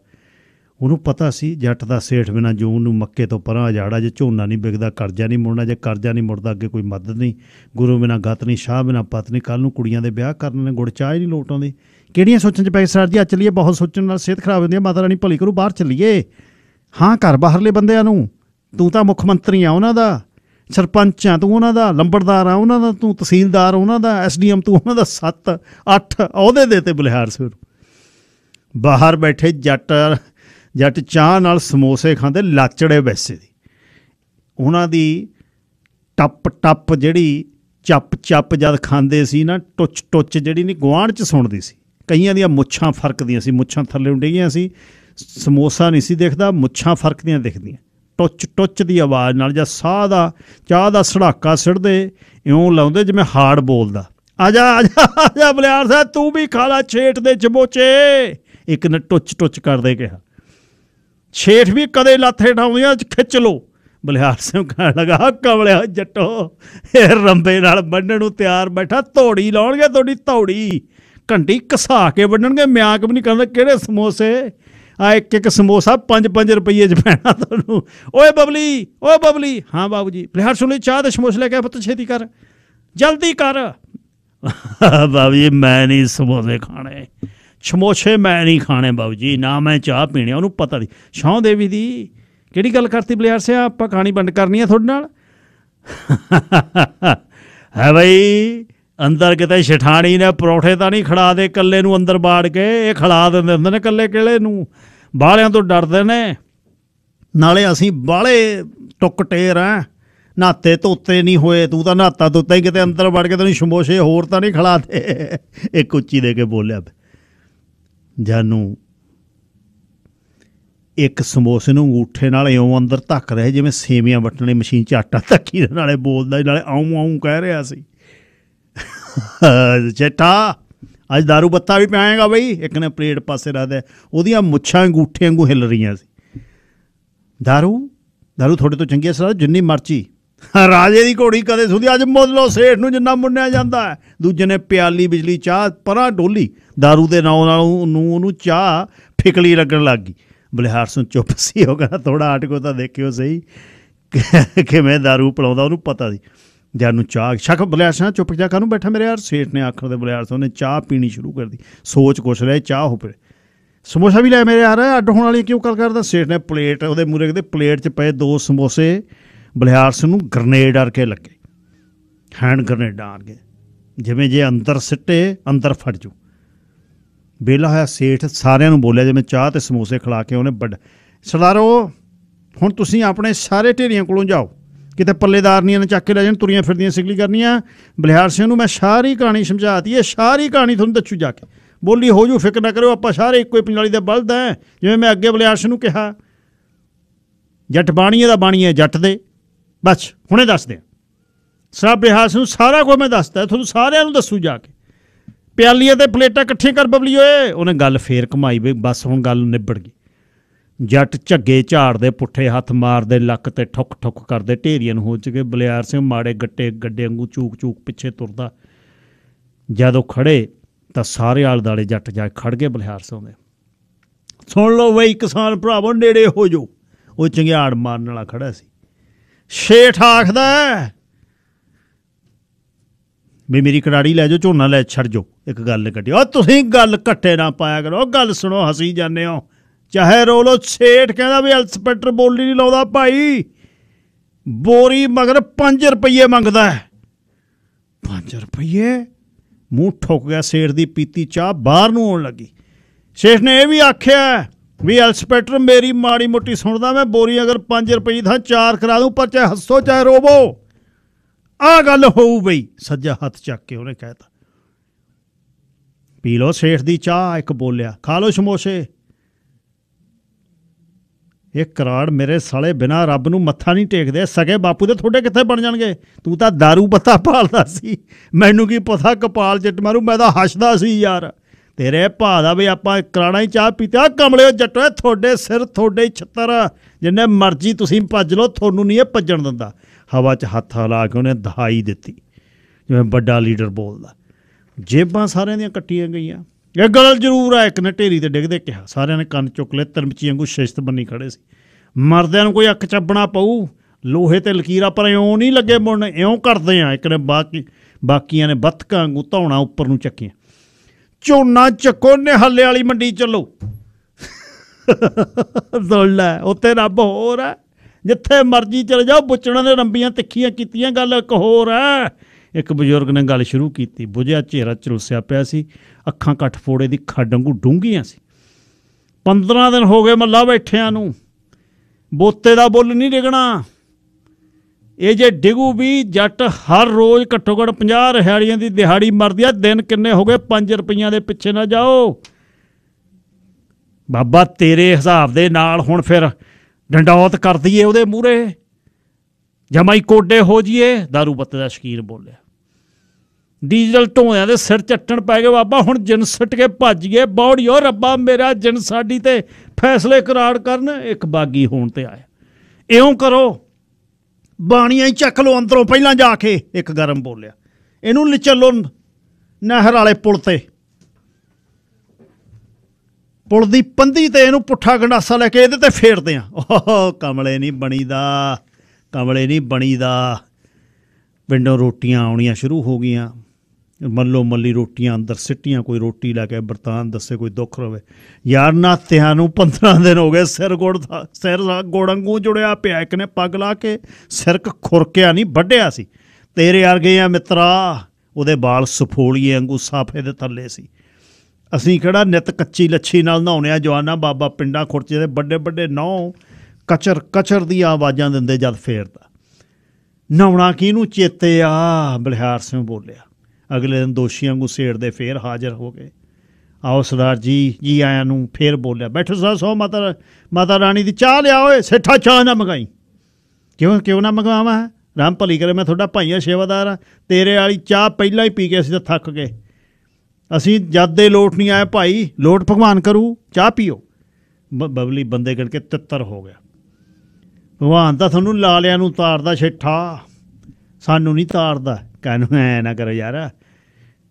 ਉਹਨੂੰ ਪਤਾ ਸੀ ਜੱਟ ਦਾ ਸੇਠ ਬਿਨਾ ਜੂਨ ਨੂੰ ਮੱਕੇ ਤੋਂ ਪਰਾਂ ਅਜਾੜਾ ਜੇ ਝੋਨਾ ਨਹੀਂ ਵਿਕਦਾ ਕਰਜ਼ਾ ਨਹੀਂ ਮੁੜਨਾ ਜੇ ਕਰਜ਼ਾ ਨਹੀਂ ਮੁੜਦਾ ਅੱਗੇ ਕੋਈ ਮਦਦ ਨਹੀਂ ਗੁਰੂ ਬਿਨਾ ਗਤ ਨਹੀਂ ਸ਼ਾਹ ਬਿਨਾ ਪਤ ਨਹੀਂ ਕੱਲ ਨੂੰ ਕੁੜੀਆਂ ਦੇ ਵਿਆਹ ਕਰਨ ਨੇ ਗੁੜ ਚਾਹ ਹੀ ਨਹੀਂ ਲੋਟ ਆਉਂਦੀ ਕਿਹੜੀਆਂ ਸੋਚਣ ਚ ਪੈ ਸਰ ਜੀ ਆ ਚੱਲੀਏ ਬਹੁਤ ਸੋਚਣ ਨਾਲ ਸਿਹਤ ਖਰਾਬ ਹੁੰਦੀ ਹੈ ਮਾਤਾ ਰਾਣੀ ਭਲੀ ਕਰੂ ਬਾਹਰ ਚੱਲੀਏ ਹਾਂ ਘਰ ਬਾਹਰਲੇ ਬੰਦਿਆਂ ਨੂੰ ਤੂੰ ਤਾਂ ਮੁੱਖ ਮੰਤਰੀ ਆ ਉਹਨਾਂ ਦਾ ਸਰਪੰਚ ਆ ਤੂੰ ਉਹਨਾਂ ਦਾ ਲੰਬੜਦਾਰ ਆ ਉਹਨਾਂ ਦਾ ਤੂੰ ਤਹਿਸੀਲਦਾਰ ਉਹਨਾਂ ਦਾ ਐਸਡੀਐਮ ਤੂੰ ਉਹਨਾਂ ਦਾ 7 8 ਅਹੁਦੇ ਦੇ ਤੇ ਬਲਿਹਾਰ ਸਿਰ ਬਾਹਰ ਬੈਠੇ ਜੱਟ ਜੱਟ ਚਾਹ ਨਾਲ ਸਮੋਸੇ ਖਾਂਦੇ ਲਾਚੜੇ ਵੈਸੇ ਦੀ ਉਹਨਾਂ ਦੀ ਟੱਪ ਟੱਪ ਜਿਹੜੀ ਚੱਪ ਚੱਪ ਜਦ ਖਾਂਦੇ ਸੀ ਨਾ ਟੁੱਚ ਟੁੱਚ ਜਿਹੜੀ ਨਹੀਂ ਗਵਾਂਢ ਚ ਸੁਣਦੀ ਸੀ ਕਈਆਂ ਦੀਆਂ ਮੁੱਛਾਂ ਫਰਕ ਦੀਆਂ ਸੀ ਮੁੱਛਾਂ ਥੱਲੇ ਡਿੱਗੀਆਂ ਸੀ ਸਮੋਸਾ ਨਹੀਂ ਸੀ ਦੇਖਦਾ ਮੁੱਛਾਂ ਫਰਕ ਦੀਆਂ ਦਿਖਦੀਆਂ ਟੁੱਚ ਟੁੱਚ ਦੀ ਆਵਾਜ਼ ਨਾਲ ਜਾਂ ਸਾਹ ਦਾ ਚਾਹ ਦਾ ਸੜਾਕਾ ਸਿੜਦੇ ਇਉਂ ਲਾਉਂਦੇ ਜਿਵੇਂ ਹਾਰਡ ਬੋਲਦਾ ਆ ਜਾ ਆ ਜਾ ਆ ਜਾ ਬਲਿਆਰ ਸਾਹਿਬ ਤੂੰ ਵੀ ਖਾ ਲਾ ਛੇਟ ਦੇ ਚਮੋਚੇ ਇੱਕ ਨੇ ਟੁੱਚ ਟੁੱਚ ਕਰਦੇ ਕਿਹਾ ਛੇਠ ਵੀ ਕਦੇ ਲਾਥੇ ਢਾਉਂਦੀਆਂ ਖਿੱਚ ਲੋ ਬਲਿਹਾਰ ਸਿੰਘ ਕਹਿਣ ਲਗਾ ਕਮਲਿਆ ਜੱਟੋ ਇਹ ਰੰਬੇ ਨਾਲ ਬੰਨਣ ਨੂੰ ਤਿਆਰ ਬੈਠਾ ਧੌੜੀ ਲਾਉਣਗੇ ਤੁਹਾਡੀ ਧੌੜੀ ਘੰਟੀ ਕਸਾ ਕੇ ਵੱਢਣਗੇ ਮਿਆਂਕ ਵੀ ਨਹੀਂ ਕਰਦਾ ਕਿਹੜੇ ਸਮੋਸੇ ਆ ਇੱਕ ਇੱਕ ਸਮੋਸਾ 5-5 ਰੁਪਏ ਚ ਪੈਣਾ ਤੁਹਾਨੂੰ ਓਏ ਬਬਲੀ ਓਏ ਬਬਲੀ ਹਾਂ ਬਾਬੂ ਜੀ ਪਲੇਹਰ ਸੁਣੀ ਚਾਹ ਦੇ ਸਮੋਸੇ ਲੈ ਕੇ ਪੁੱਤ ਛੇਤੀ ਕਰ ਜਲਦੀ ਕਰ ਬਾਬੂ ਜੀ ਮੈਂ ਨਹੀਂ ਸਮੋਸੇ ਖਾਣੇ ਸਮੋਸੇ ਮੈਂ ਨਹੀਂ ਖਾਣੇ ਬਾਬੂ ਜੀ ਨਾ ਮੈਂ ਚਾਹ ਪੀਣੀ ਉਹਨੂੰ ਪਤਾ ਨਹੀਂ ਸ਼ੌਂ ਦੇਵੀ ਦੀ ਕਿਹੜੀ ਗੱਲ ਕਰਤੀ ਪਲੇਹਰ ਸਿਆ ਆਪਾਂ ਕਹਾਣੀ ਬੰਦ ਕਰਨੀ ਆ ਤੁਹਾਡੇ ਨਾਲ ਹੈ ਬਈ ਅੰਦਰ ਕਿਤੇ ਛਠਾਣੀ ਨੇ ਪਰੌਠੇ ਤਾਂ ਨਹੀਂ ਖੜਾ ਦੇ ਕੱਲੇ ਨੂੰ ਅੰਦਰ ਬਾੜ ਕੇ ਇਹ ਖੜਾ ਦਿੰਦੇ ਹੁੰਦੇ ਨੇ ਕੱਲੇ ਕਿਲੇ ਨੂੰ ਬਾਹਲਿਆਂ ਤੋਂ ਡਰਦੇ ਨੇ ਨਾਲੇ ਅਸੀਂ ਬਾਹਲੇ ਟੁਕਟੇਰ ਆ ਨਾਤੇ ਤੋਤੇ ਨਹੀਂ ਹੋਏ ਤੂੰ ਤਾਂ ਨਾਤਾ ਤੋਤਾ ਹੀ ਕਿਤੇ ਅੰਦਰ ਵੜ ਕੇ ਤੈਨੂੰ ਸ਼ਮੋਸ਼ੇ ਹੋਰ ਤਾਂ ਨਹੀਂ ਖਲਾ ਦੇ ਇੱਕ ਉੱਚੀ ਦੇ ਕੇ ਬੋਲਿਆ ਜਾਨੂ ਇੱਕ ਸਮੋਸੇ ਨੂੰ ਅੰਗੂਠੇ ਨਾਲ ਇਉਂ ਅੰਦਰ ਧੱਕ ਰਿਹਾ ਜਿਵੇਂ ਸੇਵੀਆਂ ਵਟਣ ਵਾਲੀ ਮਸ਼ੀਨ 'ਚ ਆਟਾ ਧੱਕੀ ਨਾਲੇ ਬੋਲਦਾ ਨਾਲੇ ਆਉਂ ਆਉਂ ਕਹਿ ਰਿਹਾ ਸੀ ਜੇਟਾ ਅੱਜ दारू ਬੱਤਾ ਵੀ ਪਿਆਏਗਾ ਬਈ ਇੱਕ ਨੇ ਪਲੇਟ ਪਾਸੇ ਰੱਖਦਾ ਉਹਦੀਆਂ ਮੁੱਛਾਂ ਅੰਗੂਠੇ ਵਾਂਗੂ ਹਿੱਲ ਰਹੀਆਂ ਸੀ दारू दारू ਤੁਹਾਡੇ ਤੋਂ ਚੰਗੀ ਸਰ ਜਿੰਨੀ ਮਰਜੀ ਰਾਜੇ ਦੀ ਘੋੜੀ ਕਦੇ ਸੁਦੀ ਅੱਜ ਮੁੱਲ ਲੋ ਸੇਠ ਨੂੰ ਜਿੰਨਾ ਮੁੰਨਿਆ ਜਾਂਦਾ ਦੂਜੇ ਨੇ ਪਿਆਲੀ ਬਿਜਲੀ ਚਾਹ ਪਰਾਂ ਡੋਲੀ दारू ਦੇ ਨਾਂ ਨਾਲ ਉਹਨੂੰ ਉਹਨੂੰ ਚਾਹ ਫਿਕਲੀ ਲੱਗਣ ਲੱਗ ਗਈ ਬਲਿਹਾਰ ਸਿੰਘ ਚੁੱਪ ਸੀ ਹੋ ਗਿਆ ਥੋੜਾ ਆਟਕੋ ਤਾਂ ਦੇਖਿਓ ਸਹੀ ਕਿਵੇਂ दारू ਪਲਾਉਂਦਾ ਉਹਨੂੰ ਪਤਾ ਸੀ ਦਿਆ ਨੂੰ ਚਾਹ ਸ਼ੱਕ ਬਲਿਆਸਾਂ ਚੁੱਪ ਜਾ ਕਾਨੂੰ ਬੈਠਾ ਮੇਰੇ ਯਾਰ ਸੇਠ ਨੇ ਆਖਰ ਦੇ ਬਲਿਆਸ ਉਹਨੇ ਚਾਹ ਪੀਣੀ ਸ਼ੁਰੂ ਕਰ ਦੀ ਸੋਚ ਕੁਛ ਲੈ ਚਾਹ ਹੋ ਹੋਪੇ ਸਮੋਸਾ ਵੀ ਲੈ ਮੇਰੇ ਯਾਰ ਅੱਡ ਹੋਣ ਵਾਲੀ ਕਿਉਂ ਕਰ ਕਰਦਾ ਸੇਠ ਨੇ ਪਲੇਟ ਉਹਦੇ ਮੂਰੇ ਦੇ ਪਲੇਟ 'ਚ ਪਏ ਦੋ ਸਮੋਸੇ ਬਲਿਆਸ ਨੂੰ ਗ੍ਰਨੇਡ ਆਰ ਕੇ ਲੱਗੇ ਹੈਂਡ ਗ੍ਰਨੇਡ ਆਰ ਕੇ ਜਿਵੇਂ ਜੇ ਅੰਦਰ ਸਿੱਟੇ ਅੰਦਰ ਫਟ ਜੂ ਬੇਲਾ ਹੋਇਆ ਸੇਠ ਸਾਰਿਆਂ ਨੂੰ ਬੋਲਿਆ ਜਿਵੇਂ ਚਾਹ ਤੇ ਸਮੋਸੇ ਖਿਲਾ ਕੇ ਉਹਨੇ ਬੜ ਸਰਦਾਰੋ ਹੁਣ ਤੁਸੀਂ ਆਪਣੇ ਸਾਰੇ ਢੇਰੀਆਂ ਕੋਲੋਂ ਜਾਓ ਕਿਤੇ ਪੱਲੇਦਾਰਨੀਆਂ ਨੇ ਚੱਕ ਕੇ ਲੈ ਜਾਣ ਤੁਰੀਆਂ ਫਿਰਦੀਆਂ ਸਿਗਲੀ ਕਰਨੀਆਂ ਬਲਿਹਾਰ ਸਿੰਘ ਨੂੰ ਮੈਂ ਸਾਰੀ ਕਹਾਣੀ ਸਮਝਾਤੀ ਇਹ ਸਾਰੀ ਕਹਾਣੀ ਤੁਹਾਨੂੰ ਦੱਸੂ ਜਾ ਕੇ ਬੋਲੀ ਹੋ ਜੂ ਫਿਕਰ ਨਾ ਕਰਿਓ ਆਪਾਂ ਸਾਰੇ ਇੱਕੋ ਹੀ ਪੰਜਾਲੀ ਦੇ ਬਲਦ ਹੈ ਜਿਵੇਂ ਮੈਂ ਅੱਗੇ ਬਲਿਹਾਰ ਸਿੰਘ ਨੂੰ ਕਿਹਾ ਜੱਟ ਬਾਣੀਏ ਦਾ ਬਾਣੀਏ ਜੱਟ ਦੇ ਬਸ ਹੁਣੇ ਦੱਸ ਦੇ ਸਾਬ ਬਲਿਹਾਰ ਸਿੰਘ ਨੂੰ ਸਾਰਾ ਕੁਝ ਮੈਂ ਦੱਸਦਾ ਤੁਹਾਨੂੰ ਸਾਰਿਆਂ ਨੂੰ ਦੱਸੂ ਜਾ ਕੇ ਪਿਆਲੀਆਂ ਤੇ ਪਲੇਟਾਂ ਇਕੱਠੀਆਂ ਕਰ ਬਬਲੀ ਓਏ ਉਹਨੇ ਗੱਲ ਫੇਰ ਕਮਾਈ ਬਈ ਬਸ ਹੁਣ ਗੱਲ ਨਿਬੜ ਗਈ ਜੱਟ ਝੱਗੇ ਝਾੜਦੇ ਪੁੱਠੇ ਹੱਥ ਮਾਰਦੇ ਲੱਕ ਤੇ ਠੁੱਕ ਠੁੱਕ ਕਰਦੇ ਢੇਰੀਆਂ ਨੂੰ ਹੋ ਚੁਕੇ ਬਲਿਆਰ ਸਿੰਘ ਮਾੜੇ ਗੱਟੇ ਗੱਡੇ ਵਾਂਗੂ ਚੂਕ ਚੂਕ ਪਿੱਛੇ ਤੁਰਦਾ ਜਦੋਂ ਖੜੇ ਤਾਂ ਸਾਰੇ ਆਲ ਦਾਲੇ ਜੱਟ ਜਾ ਖੜ ਗਏ ਬਲਿਆਰ ਸਿੰਘ ਦੇ ਸੁਣ ਲਓ ਬਈ ਕਿਸਾਨ ਭਰਾਵੋ ਨੇੜੇ ਹੋ ਜੋ ਉਹ ਚੰਗਿਆੜ ਮਾਰਨ ਵਾਲਾ ਖੜਾ ਸੀ ਛੇਠ ਆਖਦਾ ਮੈਂ ਮੇਰੀ ਕੜਾੜੀ ਲੈ ਜਾਓ ਝੋਨਾ ਲੈ ਛੱਡ ਜਾਓ ਇੱਕ ਗੱਲ ਕੱਟਿਓ ਤੁਸੀਂ ਗੱਲ ਕੱਟੇ ਨਾ ਪਾਇਆ ਕਰੋ ਗੱਲ ਸੁਣੋ ਹਸੀ ਜਾਂਦੇ ਹੋ ਚਾਹੇ ਰੋਲੋ ਛੇਠ ਕਹਿੰਦਾ ਵੀ ਐਲਸਪੈਕਟਰ ਬੋਲੀ ਨਹੀਂ ਲਾਉਂਦਾ ਭਾਈ ਬੋਰੀ ਮਗਰ 5 ਰੁਪਏ ਮੰਗਦਾ ਹੈ 5 ਰੁਪਏ ਮੂੰਹ ਠੁੱਕ ਗਿਆ ਛੇਠ ਦੀ ਪੀਤੀ ਚਾਹ ਬਾਹਰ ਨੂੰ ਆਉਣ ਲੱਗੀ ਛੇਠ ਨੇ ਇਹ ਵੀ ਆਖਿਆ ਵੀ ਐਲਸਪੈਕਟਰ ਮੇਰੀ ਮਾੜੀ ਮੋਟੀ ਸੁਣਦਾ ਮੈਂ ਬੋਰੀ ਅਗਰ 5 ਰੁਪਏ ਥਾਂ 4 ਕਰਾ ਦੂੰ ਪਰ ਚਾਹੇ ਹੱਸੋ ਚਾਹੇ ਰੋਵੋ ਆ ਗੱਲ ਹੋਊ ਬਈ ਸੱਜਾ ਹੱਥ ਚੱਕ ਕੇ ਉਹਨੇ ਕਹਿਤਾ ਪੀ ਲੋ ਛੇਠ ਦੀ ਚਾਹ ਇੱਕ ਬੋਲਿਆ ਖਾ ਲੋ ਸਮੋਸੇ ਇਹ ਕਰਾੜ ਮੇਰੇ ਸਾਲੇ ਬਿਨਾ ਰੱਬ ਨੂੰ ਮੱਥਾ ਨਹੀਂ ਟੇਕਦੇ ਸਗੇ ਬਾਪੂ ਦੇ ਥੋੜੇ ਕਿੱਥੇ ਬਣ ਜਾਣਗੇ ਤੂੰ ਤਾਂ दारू ਪੱਤਾ ਪਾਲਦਾ ਸੀ ਮੈਨੂੰ ਕੀ ਪਤਾ ਕਪਾਲ ਜੱਟ ਮਾਰੂ ਮੈਂ ਤਾਂ ਹੱਸਦਾ ਸੀ ਯਾਰ ਤੇਰੇ ਭਾ ਦਾ ਵੀ ਆਪਾਂ ਕਰਾਣਾ ਹੀ ਚਾਹ ਪੀਤਾ ਕਮਲਿਓ ਜੱਟੋ ਤੁਹਾਡੇ ਸਿਰ ਤੁਹਾਡੇ ਛੱਤਰ ਜਿੰਨੇ ਮਰਜ਼ੀ ਤੁਸੀਂ ਭੱਜ ਲਓ ਤੁਹਾਨੂੰ ਨਹੀਂ ਇਹ ਭੱਜਣ ਦਿੰਦਾ ਹਵਾ 'ਚ ਹੱਥ ਹਲਾ ਕੇ ਉਹਨੇ ਦਹਾਈ ਦਿੱਤੀ ਜਿਵੇਂ ਵੱਡਾ ਲੀਡਰ ਬੋਲਦਾ ਜੇਬਾਂ ਸਾਰਿਆਂ ਦੀਆਂ ਕੱਟੀਆਂ ਗਈਆਂ ਇਹ ਗੱਲ ਜ਼ਰੂਰ ਆ ਇੱਕ ਨੇ ਢੇਰੀ ਤੇ ਡਿੱਗਦੇ ਕਿਹਾ ਸਾਰਿਆਂ ਨੇ ਕੰਨ ਚੁੱਕ ਲਏ ਤਰਮਚੀ ਵਾਂਗੂ ਸ਼ਿਸ਼ਤ ਬੰਨੀ ਖੜੇ ਸੀ ਮਰਦਿਆਂ ਨੂੰ ਕੋਈ ਅੱਖ ਚੱਬਣਾ ਪਊ ਲੋਹੇ ਤੇ ਲਕੀਰਾ ਪਰ ਇਉਂ ਨਹੀਂ ਲੱਗੇ ਮੁੰਨ ਇਉਂ ਕਰਦੇ ਆ ਇੱਕ ਨੇ ਬਾਕੀ ਬਾਕੀਆਂ ਨੇ ਬੱਤਕਾਂ ਵਾਂਗੂ ਧੌਣਾ ਉੱਪਰ ਨੂੰ ਚੱਕਿਆ ਝੋਨਾ ਚੱਕੋ ਨੇ ਹੱਲੇ ਵਾਲੀ ਮੰਡੀ ਚੱਲੋ ਜ਼ੋਲਾ ਉੱਤੇ ਰੱਬ ਹੋਰ ਹੈ ਜਿੱਥੇ ਮਰਜ਼ੀ ਚਲ ਜਾਓ ਬੁੱਚਣਾਂ ਦੇ ਰੰਬੀਆਂ ਤਿੱਖੀਆਂ ਕੀਤੀਆਂ ਗੱਲ ਇੱਕ ਹੋਰ ਹੈ ਇੱਕ ਬਜ਼ੁਰਗ ਨੇ ਗੱਲ ਸ਼ੁਰੂ ਕੀਤੀ ਬੁਝਿਆ ਚਿਹਰਾ ਚਰੁੱਸਿਆ ਪਿਆ ਸੀ ਅੱਖਾਂ ਕੱਠ ਫੋੜੇ ਦੀ ਖੱਡੰਗੂ ਡੂੰਗੀਆਂ ਸੀ 15 ਦਿਨ ਹੋ ਗਏ ਮੱਲਾ ਬੈਠਿਆਂ ਨੂੰ ਬੋਤੇ ਦਾ ਬੁੱਲ ਨਹੀਂ ਡਿਗਣਾ ਇਹ ਜੇ ਡਿਗੂ ਵੀ ਜੱਟ ਹਰ ਰੋਜ਼ ਘੱਟੋ ਘੱਟ 50 ਰਿਹਾੜੀਆਂ ਦੀ ਦਿਹਾੜੀ ਮਰਦੀ ਆ ਦਿਨ ਕਿੰਨੇ ਹੋ ਗਏ 5 ਰੁਪਈਆਂ ਦੇ ਪਿੱਛੇ ਨਾ ਜਾਓ ਬਾਬਾ ਤੇਰੇ ਹਿਸਾਬ ਦੇ ਨਾਲ ਹੁਣ ਫਿਰ ਡੰਡੌਤ ਕਰਦੀ ਏ ਉਹਦੇ ਮੂਰੇ ਜਮਾਈ ਕੋਡੇ ਹੋ ਜੀਏ ਦਾਰੂ ਪੱਤੇ ਦਾ ਸ਼ਕੀਰ ਬੋਲਿਆ ਡੀਜ਼ਲ ਢੋਆਂ ਦੇ ਸਿਰ ਚੱਟਣ ਪੈ ਗਏ ਬਾਬਾ ਹੁਣ ਜਿੰਨ ਸਟ ਕੇ ਭੱਜ ਗਏ ਬੌੜਿਓ ਰੱਬਾ ਮੇਰਾ ਜਿੰਨ ਸਾਡੀ ਤੇ ਫੈਸਲੇ ਕਰਾਰ ਕਰਨ ਇੱਕ ਬਾਗੀ ਹੋਣ ਤੇ ਆਇਆ ਇਉਂ ਕਰੋ ਬਾਣੀਆਂ ਹੀ ਚੱਕ ਲੋ ਅੰਦਰੋਂ ਪਹਿਲਾਂ ਜਾ ਕੇ ਇੱਕ ਗਰਮ ਬੋਲਿਆ ਇਹਨੂੰ ਲਿਚਲੋ ਨਹਿਰ ਵਾਲੇ ਪੁਲ ਤੇ ਪੁਲ ਦੀ ਪੰਦੀ ਤੇ ਇਹਨੂੰ ਪੁੱਠਾ ਗੰਡਾਸਾ ਲੈ ਕੇ ਇਹਦੇ ਤੇ ਫੇਰਦੇ ਆ ਓਹ ਕਮਲੇ ਨਹੀਂ ਬਣੀਦਾ ਕਮਲੇ ਨਹੀਂ ਬਣੀਦਾ ਵਿੰਡੋ ਰੋਟੀਆਂ ਆਉਣੀਆਂ ਸ਼ੁਰੂ ਹੋ ਗਈਆਂ ਮੱਲੋ ਮੱਲੀ ਰੋਟੀਆਂ ਅੰਦਰ ਸਿੱਟੀਆਂ ਕੋਈ ਰੋਟੀ ਲੈ ਕੇ ਬਰਤਾਨ ਦੱਸੇ ਕੋਈ ਦੁੱਖ ਰਵੇ ਯਾਰ ਨਾ ਤਿਆਂ ਨੂੰ 15 ਦਿਨ ਹੋ ਗਏ ਸਿਰ ਗੋੜ ਦਾ ਸਿਰ ਗੋੜੰਗੂ ਜੁੜਿਆ ਪਿਆ ਇੱਕ ਨੇ ਪੱਗ ਲਾ ਕੇ ਸਿਰ ਕ ਖੁਰਕਿਆ ਨਹੀਂ ਵੱਢਿਆ ਸੀ ਤੇਰੇ ਵਰਗੇ ਆ ਮਿੱਤਰਾ ਉਹਦੇ ਵਾਲ ਸਫੋਲੀਏ ਵਾਂਗੂ ਸਾਫੇ ਦੇ ਥੱਲੇ ਸੀ ਅਸੀਂ ਕਿਹੜਾ ਨਿਤ ਕੱਚੀ ਲੱਛੀ ਨਾਲ ਨਹਾਉਣਿਆ ਜਵਾਨਾ ਬਾਬਾ ਪਿੰਡਾਂ ਖੁਰਚੇ ਦੇ ਵੱਡੇ ਵੱਡੇ ਨੌ ਕਚਰ ਕਚਰ ਦੀ ਆਵਾਜ਼ਾਂ ਦਿੰਦੇ ਜਦ ਫੇਰਦਾ ਨਹਾਉਣਾ ਕਿਹਨੂੰ ਚੇਤੇ ਆ ਬਲਿਹਾਰ ਸਿੰਘ ਬੋਲਿਆ ਅਗਲੇ ਦਿਨ ਦੋਸ਼ੀਆਂ ਨੂੰ ਸੇੜਦੇ ਫੇਰ ਹਾਜ਼ਰ ਹੋ ਗਏ ਆਓ ਸਰਦਾਰ ਜੀ ਜੀ ਆਇਆਂ ਨੂੰ ਫੇਰ ਬੋਲਿਆ ਬੈਠੋ ਸਰ ਸੋ ਮਾਤਾ ਮਾਤਾ ਰਾਣੀ ਦੀ ਚਾਹ ਲਿਆ ਓਏ ਸੇਠਾ ਚਾਹ ਨਾ ਮੰਗਾਈ ਕਿਉਂ ਕਿਉਂ ਨਾ ਮੰਗਵਾਵਾਂ ਰਾਮ ਭਲੀ ਕਰੇ ਮੈਂ ਤੁਹਾਡਾ ਭਾਈਆ ਸੇਵਾਦਾਰ ਆ ਤੇਰੇ ਵਾਲੀ ਚਾਹ ਪਹਿਲਾਂ ਹੀ ਪੀ ਕੇ ਅਸੀਂ ਤਾਂ ਥੱਕ ਗਏ ਅਸੀਂ ਜਦ ਦੇ ਲੋਟ ਨਹੀਂ ਆਏ ਭਾਈ ਲੋਟ ਭਗਵਾਨ ਕਰੂ ਚਾਹ ਪੀਓ ਬਬਲੀ ਬੰਦੇ ਕਰਕੇ ਤਿੱਤਰ ਹੋ ਗਿਆ ਭਗਵਾਨ ਤਾਂ ਤੁਹਾਨੂੰ ਲਾਲਿਆਂ ਨੂੰ ਤਾਰਦਾ ਛੇਠਾ ਸਾਨੂੰ ਨਹੀਂ ਤਾਰਦਾ ਕਾਨੂੰ ਐ ਨਾ ਕਰੋ ਯਾਰ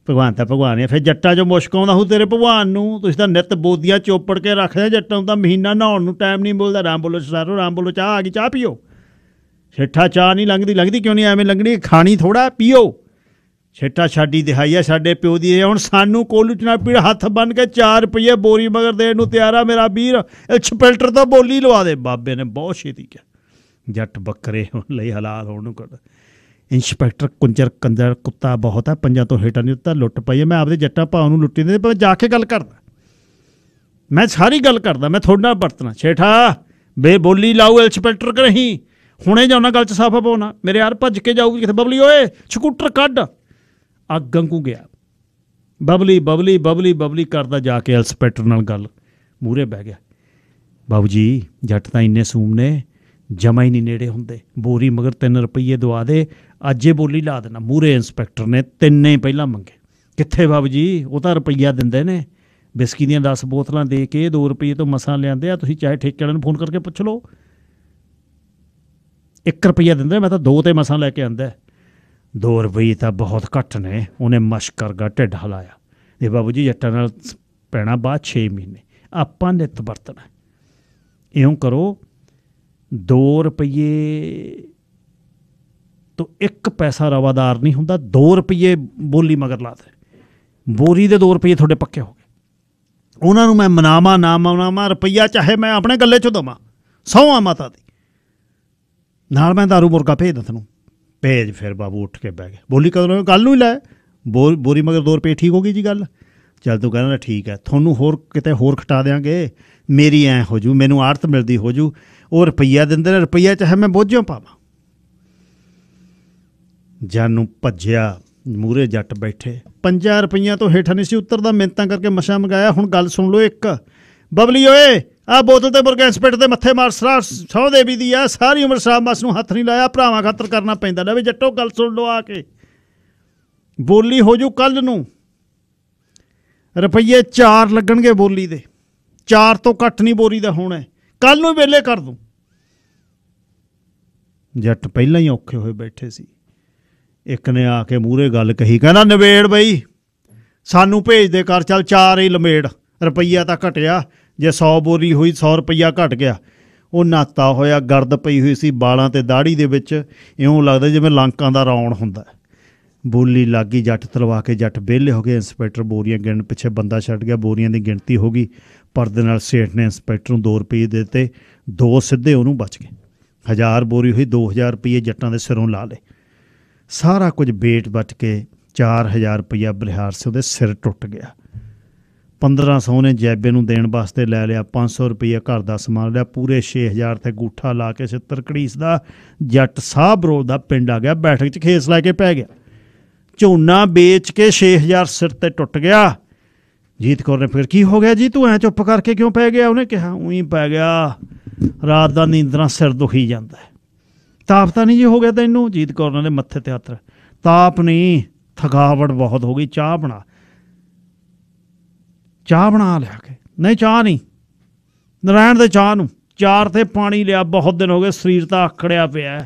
ਭਗਵਾਨ ਤਾਂ ਭਗਵਾਨ ਹੈ ਫਿਰ ਜੱਟਾਂ 'ਚੋਂ ਮੁਸ਼ਕ ਆਉਂਦਾ ਹੂ ਤੇਰੇ ਭਗਵਾਨ ਨੂੰ ਤੁਸੀਂ ਤਾਂ ਨਿਤ ਬੋਦੀਆਂ ਚੋਪੜ ਕੇ ਰੱਖਦੇ ਜੱਟਾਂ ਨੂੰ ਤਾਂ ਮਹੀਨਾ ਨਹਾਉਣ ਨੂੰ ਟਾਈਮ ਨਹੀਂ ਮਿਲਦਾ ਰਾਮ ਬੋਲੋ ਸਾਰੋ ਰਾਮ ਬੋਲੋ ਚਾਹ ਆ ਗਈ ਚਾਹ ਪੀਓ ਛੇਠਾ ਚਾਹ ਨਹੀਂ ਲੰਗਦੀ ਲੰਗਦੀ ਕਿਉਂ ਨਹੀਂ ਐਵੇਂ ਲੰਗਣੀ ਖਾਣੀ ਥੋੜਾ ਪੀਓ ਛੇਠਾ ਛਾਡੀ ਆ ਸਾਡੇ ਪਿਓ ਦੀ ਹੁਣ ਸਾਨੂੰ ਕੋਲੂ ਚ ਨਾ ਪੀੜ ਹੱਥ ਬੰਨ ਕੇ 4 ਰੁਪਏ ਬੋਰੀ ਮਗਰ ਦੇਣ ਨੂੰ ਤਿਆਰ ਆ ਮੇਰਾ ਵੀਰ ਫਿਲਟਰ ਤਾਂ ਬੋਲੀ ਲਵਾ ਦੇ ਬਾਬੇ ਨੇ ਬਹੁਤ ਛੇਤੀ ਕਿਹਾ ਜੱਟ ਬੱਕਰੇ ਲਈ ਹਲਾਲ ਹੋਣ ਨੂੰ ਕਰਦਾ ਇੰਸਪੈਕਟਰ ਕੁੰਜਰ ਕੰਦਰ ਕੁੱਤਾ ਬਹੁਤ ਹੈ ਪੰਜਾਂ ਤੋਂ ਹੇਟਾ ਨਹੀਂ ਉੱਤਾ ਲੁੱਟ ਪਈ ਮੈਂ ਆਪਦੇ ਜੱਟਾਂ ਭਾਉ ਨੂੰ ਲੁੱਟੀ ਦੇ ਪਰ ਜਾ ਕੇ ਗੱਲ ਕਰਦਾ ਮੈਂ ਸਾਰੀ ਗੱਲ ਕਰਦਾ ਮੈਂ ਤੁਹਾਡੇ ਨਾਲ ਵਰਤਣਾ ਛੇਠਾ ਬੋਲੀ ਲਾਉ ਇੰਸਪੈਕਟਰ ਨਹੀਂ ਹੁਣੇ ਜਾਉਣਾ ਗੱਲ ਚ ਸਾਫਾ ਪਾਉਣਾ ਮੇਰੇ ਯਾਰ ਭੱਜ ਕੇ ਜਾਊਗੀ ਕਿਥੇ ਬਬਲੀ ਓਏ ਸਕੂਟਰ ਕੱਢ ਆ ਗੰਗੂ ਗਿਆ ਬਬਲੀ ਬਬਲੀ ਬਬਲੀ ਬਬਲੀ ਕਰਦਾ ਜਾ ਕੇ ਇੰਸਪੈਕਟਰ ਨਾਲ ਗੱਲ ਮੂਰੇ ਬਹਿ ਗਿਆ ਬਾਬੂ ਜੀ ਜੱਟ ਤਾਂ ਇੰਨੇ ਸੂਮ ਨੇ ਜਮਾ ਹੀ ਨਹੀਂ ਨੇੜੇ ਹੁੰਦੇ ਬੋਰੀ ਮਗਰ 3 ਰੁਪਏ ਦਵਾ ਦੇ ਅੱਜ ਇਹ ਬੋਲੀ ਲਾ ਦੇਣਾ ਮੂਰੇ ਇੰਸਪੈਕਟਰ ਨੇ ਤਿੰਨੇ ਪਹਿਲਾਂ ਮੰਗੇ ਕਿੱਥੇ ਬਾਬ ਜੀ ਉਹ ਤਾਂ ਰੁਪਈਆ ਦਿੰਦੇ ਨੇ ਬਿਸਕੀ ਦੀਆਂ 10 ਬੋਤਲਾਂ ਦੇ ਕੇ 2 ਰੁਪਏ ਤੋਂ ਮਸਾਂ ਲਿਆਂਦੇ ਆ ਤੁਸੀਂ ਚਾਹੇ ਠੇਕੇ ਵਾਲੇ ਨੂੰ ਫੋਨ ਕਰਕੇ ਪੁੱਛ ਲਓ 1 ਰੁਪਈਆ ਦਿੰਦੇ ਮੈਂ ਤਾਂ 2 ਤੇ ਮਸਾਂ ਲੈ ਕੇ ਆਂਦਾ 2 ਰੁਪਏ ਤਾਂ ਬਹੁਤ ਘੱਟ ਨੇ ਉਹਨੇ ਮਸ਼ਕ ਕਰਗਾ ਢਿੱਡ ਹਲਾਇਆ ਇਹ ਬਾਬੂ ਜੀ ਜੱਟਾਂ ਨਾਲ ਪੈਣਾ ਬਾਅਦ 6 ਮਹੀਨੇ ਆਪਾਂ ਨਿਤ ਵਰਤਣਾ ਇਉਂ ਕਰੋ 2 ਰੁਪਏ ਤੋਂ ਇੱਕ ਪੈਸਾ ਰਵਾਦਾਰ ਨਹੀਂ ਹੁੰਦਾ 2 ਰੁਪਏ ਬੋਲੀ ਮਗਰ ਲਾਦੇ ਬੋਰੀ ਦੇ 2 ਰੁਪਏ ਤੁਹਾਡੇ ਪੱਕੇ ਹੋ ਗਏ ਉਹਨਾਂ ਨੂੰ ਮੈਂ ਮਨਾਵਾ ਨਾ ਮਨਾਵਾ ਰੁਪਈਆ ਚਾਹੇ ਮੈਂ ਆਪਣੇ ਗੱਲੇ ਚੋਂ ਦਵਾਂ ਸੌਆ ਮਾਤਾ ਦੀ ਨਾਲ ਮੈਂ दारू ਮੁਰਗਾ ਭੇਜ ਦਤ ਨੂੰ ਭੇਜ ਫਿਰ ਬਾਬੂ ਉੱਠ ਕੇ ਬਹਿ ਗਿਆ ਬੋਲੀ ਕਦੋਂ ਗੱਲ ਨੂੰ ਲੈ ਬੋਰੀ ਮਗਰ 2 ਰੁਪਏ ਠੀਕ ਹੋ ਗਈ ਜੀ ਗੱਲ ਚੱਲ ਤੂੰ ਕਹਿੰਦਾ ਠੀਕ ਹੈ ਤੁਹਾਨੂੰ ਹੋਰ ਕਿਤੇ ਹੋਰ ਖਟਾ ਦੇਾਂਗੇ ਮੇਰੀ ਐ ਹੋ ਜੂ ਮੈਨੂੰ ਆੜਤ ਮਿਲਦੀ ਹੋ ਜੂ ਉਹ ਰੁਪਈਆ ਦਿੰਦੇ ਨੇ ਰੁਪਈਆ ਚਾਹੇ ਮੈਂ ਬੋਝੋਂ ਪਾਵਾਂ ਜਾਨੂ ਭੱਜਿਆ ਮੂਰੇ ਜੱਟ ਬੈਠੇ 50 ਰੁਪਈਆ ਤੋਂ ਹੇਠਾਂ ਨਹੀਂ ਸੀ ਉੱਤਰਦਾ ਮਿੰਤਾਂ ਕਰਕੇ ਮਸ਼ਾ ਮੰਗਾਇਆ ਹੁਣ ਗੱਲ ਸੁਣ ਲਓ ਇੱਕ ਬਬਲੀ ਓਏ ਆ ਬੋਤਲ ਤੇ ਪਿੱਟ ਦੇ ਮੱਥੇ ਮਾਰ ਸਰਾ ਸੌ ਦੇਵੀ ਦੀ ਆ ਸਾਰੀ ਉਮਰ ਸਾਹਿਬ ਮਸ ਨੂੰ ਹੱਥ ਨਹੀਂ ਲਾਇਆ ਭਰਾਵਾਂ ਖਾਤਰ ਕਰਨਾ ਪੈਂਦਾ ਲੈ ਵੀ ਜੱਟੋ ਗੱਲ ਸੁਣ ਲਓ ਆ ਕੇ ਬੋਲੀ ਹੋ ਜੂ ਕੱਲ ਨੂੰ ਰੁਪਈਏ 4 ਲੱਗਣਗੇ ਬੋਲੀ ਦੇ 4 ਤੋਂ ਘੱਟ ਨਹੀਂ ਬੋਰੀ ਦਾ ਹੋਣਾ ਕੱਲ ਨੂੰ ਵੇਲੇ ਕਰ ਦੂੰ ਜੱਟ ਪਹਿਲਾਂ ਹੀ ਔਖੇ ਹੋਏ ਬੈਠੇ ਸੀ ਇੱਕ ਨੇ ਆ ਕੇ ਮੂਰੇ ਗੱਲ ਕਹੀ ਕਹਿੰਦਾ ਨਵੇੜ ਬਈ ਸਾਨੂੰ ਭੇਜ ਦੇ ਕਰ ਚੱਲ ਚਾਰ ਹੀ ਲਮੇੜ ਰੁਪਈਆ ਤਾਂ ਘਟਿਆ ਜੇ 100 ਬੋਰੀ ਹੋਈ 100 ਰੁਪਈਆ ਘਟ ਗਿਆ ਉਹ ਨਾਤਾ ਹੋਇਆ ਗਰਦ ਪਈ ਹੋਈ ਸੀ ਬਾਲਾਂ ਤੇ ਦਾੜੀ ਦੇ ਵਿੱਚ ਇਉਂ ਲੱਗਦਾ ਜਿਵੇਂ ਲੰਕਾਂ ਦਾ ਰੌਣ ਹੁੰਦਾ ਬੋਲੀ ਲੱਗੀ ਜੱਟ ਤਲਵਾ ਕੇ ਜੱਟ ਬੇਲੇ ਹੋ ਗਏ ਇੰਸਪੈਕਟਰ ਬੋਰੀਆਂ ਗਿਣ ਪਿੱਛੇ ਬੰਦਾ ਛੱਡ ਗਿਆ ਬੋਰੀਆਂ ਦੀ ਗਿਣਤੀ ਹੋ ਗਈ ਪਰਦੇ ਨਾਲ ਸੇਠ ਨੇ ਇੰਸਪੈਕਟਰ ਨੂੰ 2 ਰੁਪਏ ਦਿੱਤੇ ਦੋ ਸਿੱਧੇ ਉਹਨੂੰ ਬਚ ਗਏ 1000 ਬੋਰੀ ਹੋਈ 2000 ਰੁਪਏ ਜੱਟਾਂ ਦੇ ਸਿਰੋਂ ਲਾ ਲਏ ਸਾਰਾ ਕੁਝ ਵੇਟ ਵੱਟ ਕੇ 4000 ਰੁਪਇਆ ਬਲਿਹਾਰ ਸਿੰਘ ਦੇ ਸਿਰ ਟੁੱਟ ਗਿਆ 1500 ਨੇ ਜੈਬੇ ਨੂੰ ਦੇਣ ਵਾਸਤੇ ਲੈ ਲਿਆ 500 ਰੁਪਇਆ ਘਰ ਦਾ ਸਮਾਨ ਲਿਆ ਪੂਰੇ 6000 ਤੇ ਗੂਠਾ ਲਾ ਕੇ ਸਿੱਤਰ ਕੜੀਸ ਦਾ ਜੱਟ ਸਾਹ ਬਰੋਲ ਦਾ ਪਿੰਡ ਆ ਗਿਆ ਬੈਠਕ 'ਚ ਖੇਸ ਲੈ ਕੇ ਪੈ ਗਿਆ ਝੋਨਾ ਵੇਚ ਕੇ 6000 ਸਿਰ ਤੇ ਟੁੱਟ ਗਿਆ ਜੀਤ ਕੌਰ ਨੇ ਫਿਰ ਕੀ ਹੋ ਗਿਆ ਜੀ ਤੂੰ ਐ ਚੁੱਪ ਕਰਕੇ ਕਿਉਂ ਪੈ ਗਿਆ ਉਹਨੇ ਕਿਹਾ ਉਹੀ ਪੈ ਗਿਆ ਰਾਤ ਦਾ ਨੀਂਦਰਾ ਸਿਰ ਦੁਖੀ ਜਾਂਦਾ ਤਾਪ ਤਾਂ ਨਹੀਂ ਜੀ ਹੋ ਗਿਆ ਤੈਨੂੰ ਜੀਤ ਕੌਰ ਨੇ ਮੱਥੇ ਤੇ ਹੱਥ ਤਾਪ ਨਹੀਂ ਥਕਾਵਟ ਬਹੁਤ ਹੋ ਗਈ ਚਾਹ ਬਣਾ ਚਾਹ ਬਣਾ ਲਿਆ ਕੇ ਨਹੀਂ ਚਾਹ ਨਹੀਂ ਨਰਾਇਣ ਦੇ ਚਾਹ ਨੂੰ ਚਾਰ ਤੇ ਪਾਣੀ ਲਿਆ ਬਹੁਤ ਦਿਨ ਹੋ ਗਏ ਸਰੀਰ ਤਾਂ ਆਖੜਿਆ ਪਿਆ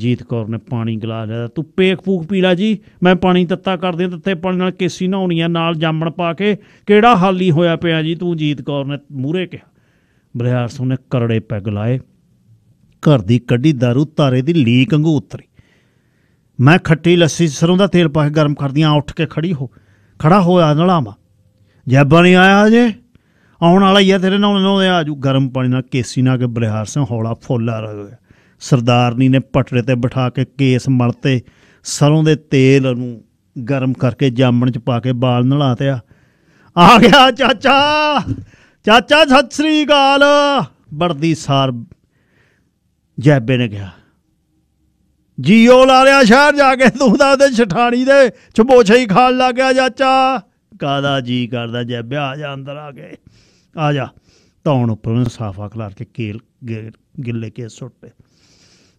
ਜੀਤ ਕੌਰ ਨੇ ਪਾਣੀ ਗਲਾ ਲਿਆ ਤੂੰ ਪੇਕ ਫੂਕ ਪੀ ਲੈ ਜੀ ਮੈਂ ਪਾਣੀ ਤੱਤਾ ਕਰ ਦਿਆਂ ਤੱਤੇ ਪਾਣੀ ਨਾਲ ਕੇਸੀ ਨਹਾਉਣੀ ਆ ਨਾਲ ਜਾਮਣ ਪਾ ਕੇ ਕਿਹੜਾ ਹਾਲੀ ਹੋਇਆ ਪਿਆ ਜੀ ਤੂੰ ਜੀਤ ਕੌਰ ਨੇ ਮੂਰੇ ਕਿਹਾ ਬਰਿਆਰ ਸਿੰਘ ਨੇ ਕਰੜੇ ਪੈਗ ਲਾਏ ਘਰ ਦੀ ਕੱਢੀ दारू ਤਾਰੇ ਦੀ ਲੀਕ ਵਾਂਗੂ ਉਤਰੀ ਮੈਂ ਖੱਟੀ ਲੱਸੀ ਸਰੋਂ ਦਾ ਤੇਲ ਪਾ ਕੇ ਗਰਮ ਕਰਦੀਆਂ ਉੱਠ ਕੇ ਖੜੀ ਹੋ ਖੜਾ ਹੋਇਆ ਨਲਾਮਾ ਜੈਬਾ ਨਹੀਂ ਆਇਆ ਜੇ ਆਉਣ ਵਾਲਾ ਹੀ ਆ ਤੇਰੇ ਨਾਲ ਨੋ ਆ ਜੂ ਗਰਮ ਪਾਣੀ ਨਾਲ ਕੇਸੀ ਨਾਲ ਕੇ ਬਰਿਹਾਰ ਸਿੰਘ ਹੌਲਾ ਫੋਲਾ ਗਿਆ ਸਰਦਾਰਨੀ ਨੇ ਪਟੜੇ ਤੇ ਬਿਠਾ ਕੇ ਕੇਸ ਮਲਤੇ ਸਰੋਂ ਦੇ ਤੇਲ ਨੂੰ ਗਰਮ ਕਰਕੇ ਜਾਮਣ ਚ ਪਾ ਕੇ ਬਾਲ ਤਿਆ ਆ ਗਿਆ ਚਾਚਾ ਚਾਚਾ ਸਤਿ ਸ੍ਰੀ ਅਕਾਲ ਬੜਦੀ ਸਾਰ ਜੈਬੇ ਨੇ ਕਿਹਾ ਜੀਓ ਲਾ ਲਿਆ ਸ਼ਹਿਰ ਜਾ ਕੇ ਤੂੰ ਦਾ ਤੇ ਛਠਾਣੀ ਦੇ ਚਬੋਛੇ ਹੀ ਖਾਣ ਲੱਗ ਗਿਆ ਚਾਚਾ ਕਾਦਾ ਜੀ ਕਰਦਾ ਜੈਬੇ ਆ ਜਾ ਅੰਦਰ ਆ ਕੇ ਆ ਜਾ ਤੌਣ ਉੱਪਰ ਸਾਫਾ ਖਲਾਰ ਕੇ ਕੇਲ ਗਿੱਲੇ ਕੇ ਸੁੱਟੇ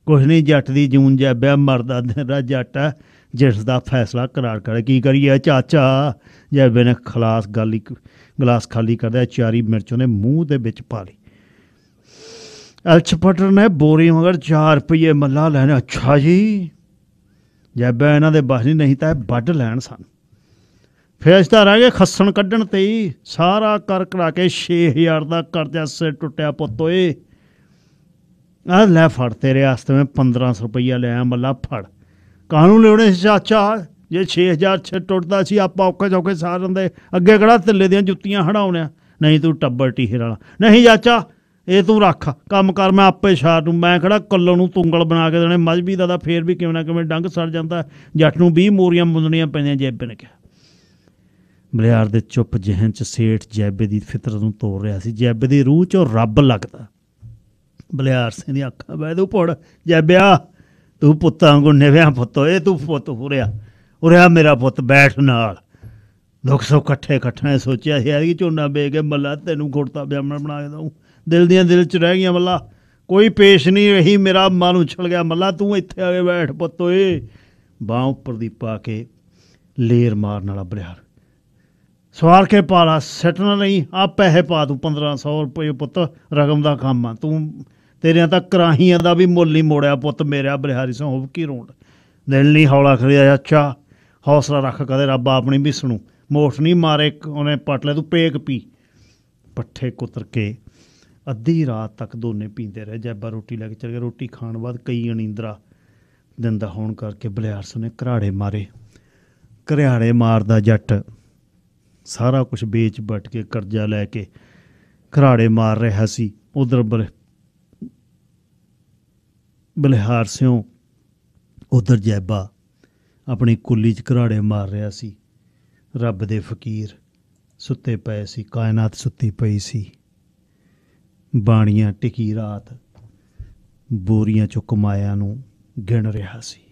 ਕੁਝ ਨਹੀਂ ਜੱਟ ਦੀ ਜੂਨ ਬਿਆ ਮਰਦਾ ਰਾ ਜੱਟ ਜਿਸ ਦਾ ਫੈਸਲਾ ਕਰਾਰ ਕਰੇ ਕੀ ਕਰੀਏ ਚਾਚਾ ਜੈਬੇ ਨੇ ਖਲਾਸ ਗਾਲੀ ਗਲਾਸ ਖਾਲੀ ਕਰਦਾ ਚਾਰੀ ਮਿਰਚੋਂ ਨੇ ਮੂੰਹ ਦੇ ਵਿੱਚ ਪਾ ਲਈ ਅਲਛਪਟਰ ਨੇ ਬੋਰੀ ਮਗਰ 4 ਰੁਪਏ ਮੱਲਾ ਲੈਣ ਅੱਛਾ ਜੀ ਜੈਬੈ ਇਹਨਾਂ ਦੇ ਬਸ ਨਹੀਂ ਤਾਂ ਵੱਢ ਲੈਣ ਸਨ ਫੇਸਦਾ ਰਹਿ ਗਏ ਖੱਸਣ ਕੱਢਣ ਤੇ ਹੀ ਸਾਰਾ ਕਰ ਕਰਾ ਕੇ 6000 ਦਾ ਕਰਜ਼ਾ ਸੇ ਟੁੱਟਿਆ ਪੁੱਤ ਓਏ ਆ ਲੈ ਫੜ ਤੇਰੇ ਆਸਤੇ ਮੈਂ 1500 ਰੁਪਏ ਲਿਆ ਮੱਲਾ ਫੜ ਕਾਨੂੰ ਲਿਉਣੇ ਚਾਚਾ ਜੇ 6000 ਛੇ ਟੁੱਟਦਾ ਸੀ ਆਪਾਂ ਔਕੇ ਜੋਕੇ ਸਾਰ ਦੇ ਅੱਗੇ ਕਿਹੜਾ ਥੱਲੇ ਦੀਆਂ ਜੁੱਤੀਆਂ ਹੜਾਉਣਿਆ ਨਹੀਂ ਤੂੰ ਟੱਬਰ ਟੀਹਰ ਵਾਲਾ ਨਹੀਂ ਚਾਚਾ ਇਹ ਤੂੰ ਰੱਖ ਕੰਮ ਕਰ ਮੈਂ ਆਪੇ ਛਾੜ ਨੂੰ ਮੈਂ ਖੜਾ ਕੱਲੋਂ ਨੂੰ ਤੁੰਗਲ ਬਣਾ ਕੇ ਦੇਣੇ ਮਜਬੀ ਦਾ ਦਾ ਫੇਰ ਵੀ ਕਿਵੇਂ ਨਾ ਕਿਵੇਂ ਡੰਗ ਸੜ ਜਾਂਦਾ ਜੱਟ ਨੂੰ 20 ਮੋਰੀਆਂ ਮੁੰਦਣੀਆਂ ਪੈਂਦੀਆਂ ਜੈਬੇ ਨੇ ਕਿਹਾ ਬਲਿਆਰ ਦੇ ਚੁੱਪ ਜਹਨ ਚ ਸੇਠ ਜੈਬੇ ਦੀ ਫਿਤਰਤ ਨੂੰ ਤੋੜ ਰਿਹਾ ਸੀ ਜੈਬੇ ਦੀ ਰੂਹ ਚੋਂ ਰੱਬ ਲੱਗਦਾ ਬਲਿਆਰ ਸਿੰਘ ਦੀ ਅੱਖਾਂ ਵੈਦੂ ਪੜ ਜੈਬਿਆ ਤੂੰ ਪੁੱਤਾਂ ਵਾਂਗੂ ਨਿਵਿਆ ਪੁੱਤੋ ਇਹ ਤੂੰ ਪੁੱਤ ਹੁਰਿਆ ਉਰਿਆ ਮੇਰਾ ਪੁੱਤ ਬੈਠ ਨਾਲ ਦੁੱਖ ਸੁੱਖ ਇਕੱਠੇ ਇਕੱਠੇ ਸੋਚਿਆ ਸੀ ਯਾਰ ਕਿ ਝੋਨਾ ਵੇਚ ਕੇ ਮੱਲਾ ਤੈਨੂੰ ਘੁੜਤਾ ਬਿਆਮਣ ਬਣਾ ਕੇ ਦਊ ਦਿਲ ਦੀਆਂ ਦਿਲ 'ਚ ਰਹਿ ਗਈਆਂ ਮੱਲਾ ਕੋਈ ਪੇਸ਼ ਨਹੀਂ ਰਹੀ ਮੇਰਾ ਮਨ ਉਛਲ ਗਿਆ ਮੱਲਾ ਤੂੰ ਇੱਥੇ ਆ ਕੇ ਬੈਠ ਪੁੱਤ ਓਏ ਬਾਹ ਉੱਪਰ ਦੀ ਪਾ ਕੇ ਲੇਰ ਮਾਰਨ ਵਾਲਾ ਬਰਿਆਰ ਸਵਾਰ ਕੇ ਪਾਲਾ ਸੱਟਣਾ ਨਹੀਂ ਆ ਪੈਸੇ ਪਾ ਤੂੰ 1500 ਰੁਪਏ ਪੁੱਤ ਰਕਮ ਦਾ ਕੰਮ ਆ ਤੂੰ ਤੇਰਿਆਂ ਤਾਂ ਕਰਾਹੀਆਂ ਦਾ ਵੀ ਮੁੱਲ ਨਹੀਂ ਮੋੜਿਆ ਪੁੱਤ ਮੇਰਾ ਬਲਿਹਾਰੀ ਸੋਹਬ ਕੀ ਰੋਂਡ ਦਿਲ ਨਹੀਂ ਹੌਲਾ ਕਰਿਆ ਅੱਛਾ ਹੌਸਲਾ ਰੱਖ ਕਦੇ ਰੱਬ ਆਪਣੀ ਵੀ ਸੁਣੂ ਮੋਠ ਨਹੀਂ ਮਾਰੇ ਉਹਨੇ ਪਟਲੇ ਤੂੰ ਪੇਕ ਪੀ ਪੱਠੇ ਕੁੱਤਰ ਕੇ ਅੱਧੀ ਰਾਤ ਤੱਕ ਦੋਨੇ ਪੀਂਦੇ ਰਹੇ ਜੈਬਾ ਰੋਟੀ ਲੈ ਕੇ ਚਲ ਗਿਆ ਰੋਟੀ ਖਾਣ ਬਾਅਦ ਕਈ ਅਨੀਂਦਰਾ ਦਿੰਦਾ ਹੋਣ ਕਰਕੇ ਬਲਿਆਰਸ ਨੇ ਘਰਾੜੇ ਮਾਰੇ ਘਰਿਆੜੇ ਮਾਰਦਾ ਜੱਟ ਸਾਰਾ ਕੁਝ ਵੇਚ ਬਟ ਕੇ ਕਰਜ਼ਾ ਲੈ ਕੇ ਘਰਾੜੇ ਮਾਰ ਰਿਹਾ ਸੀ ਉਧਰ ਬਲ ਬਲਿਹਾਰ ਸਿਓ ਉਧਰ ਜੈਬਾ ਆਪਣੀ ਕੁੱਲੀ 'ਚ ਘਰਾੜੇ ਮਾਰ ਰਿਹਾ ਸੀ ਰੱਬ ਦੇ ਫਕੀਰ ਸੁੱਤੇ ਪਏ ਸੀ ਕਾਇਨਾਤ ਸੁੱਤੀ ਪਈ ਸੀ ਬਾਣੀਆਂ ਟਿਕੀ ਰਾਤ ਬੋਰੀਆਂ ਚੋਂ ਕਮਾਇਆ ਨੂੰ ਗਿਣ ਰਿਹਾ ਸੀ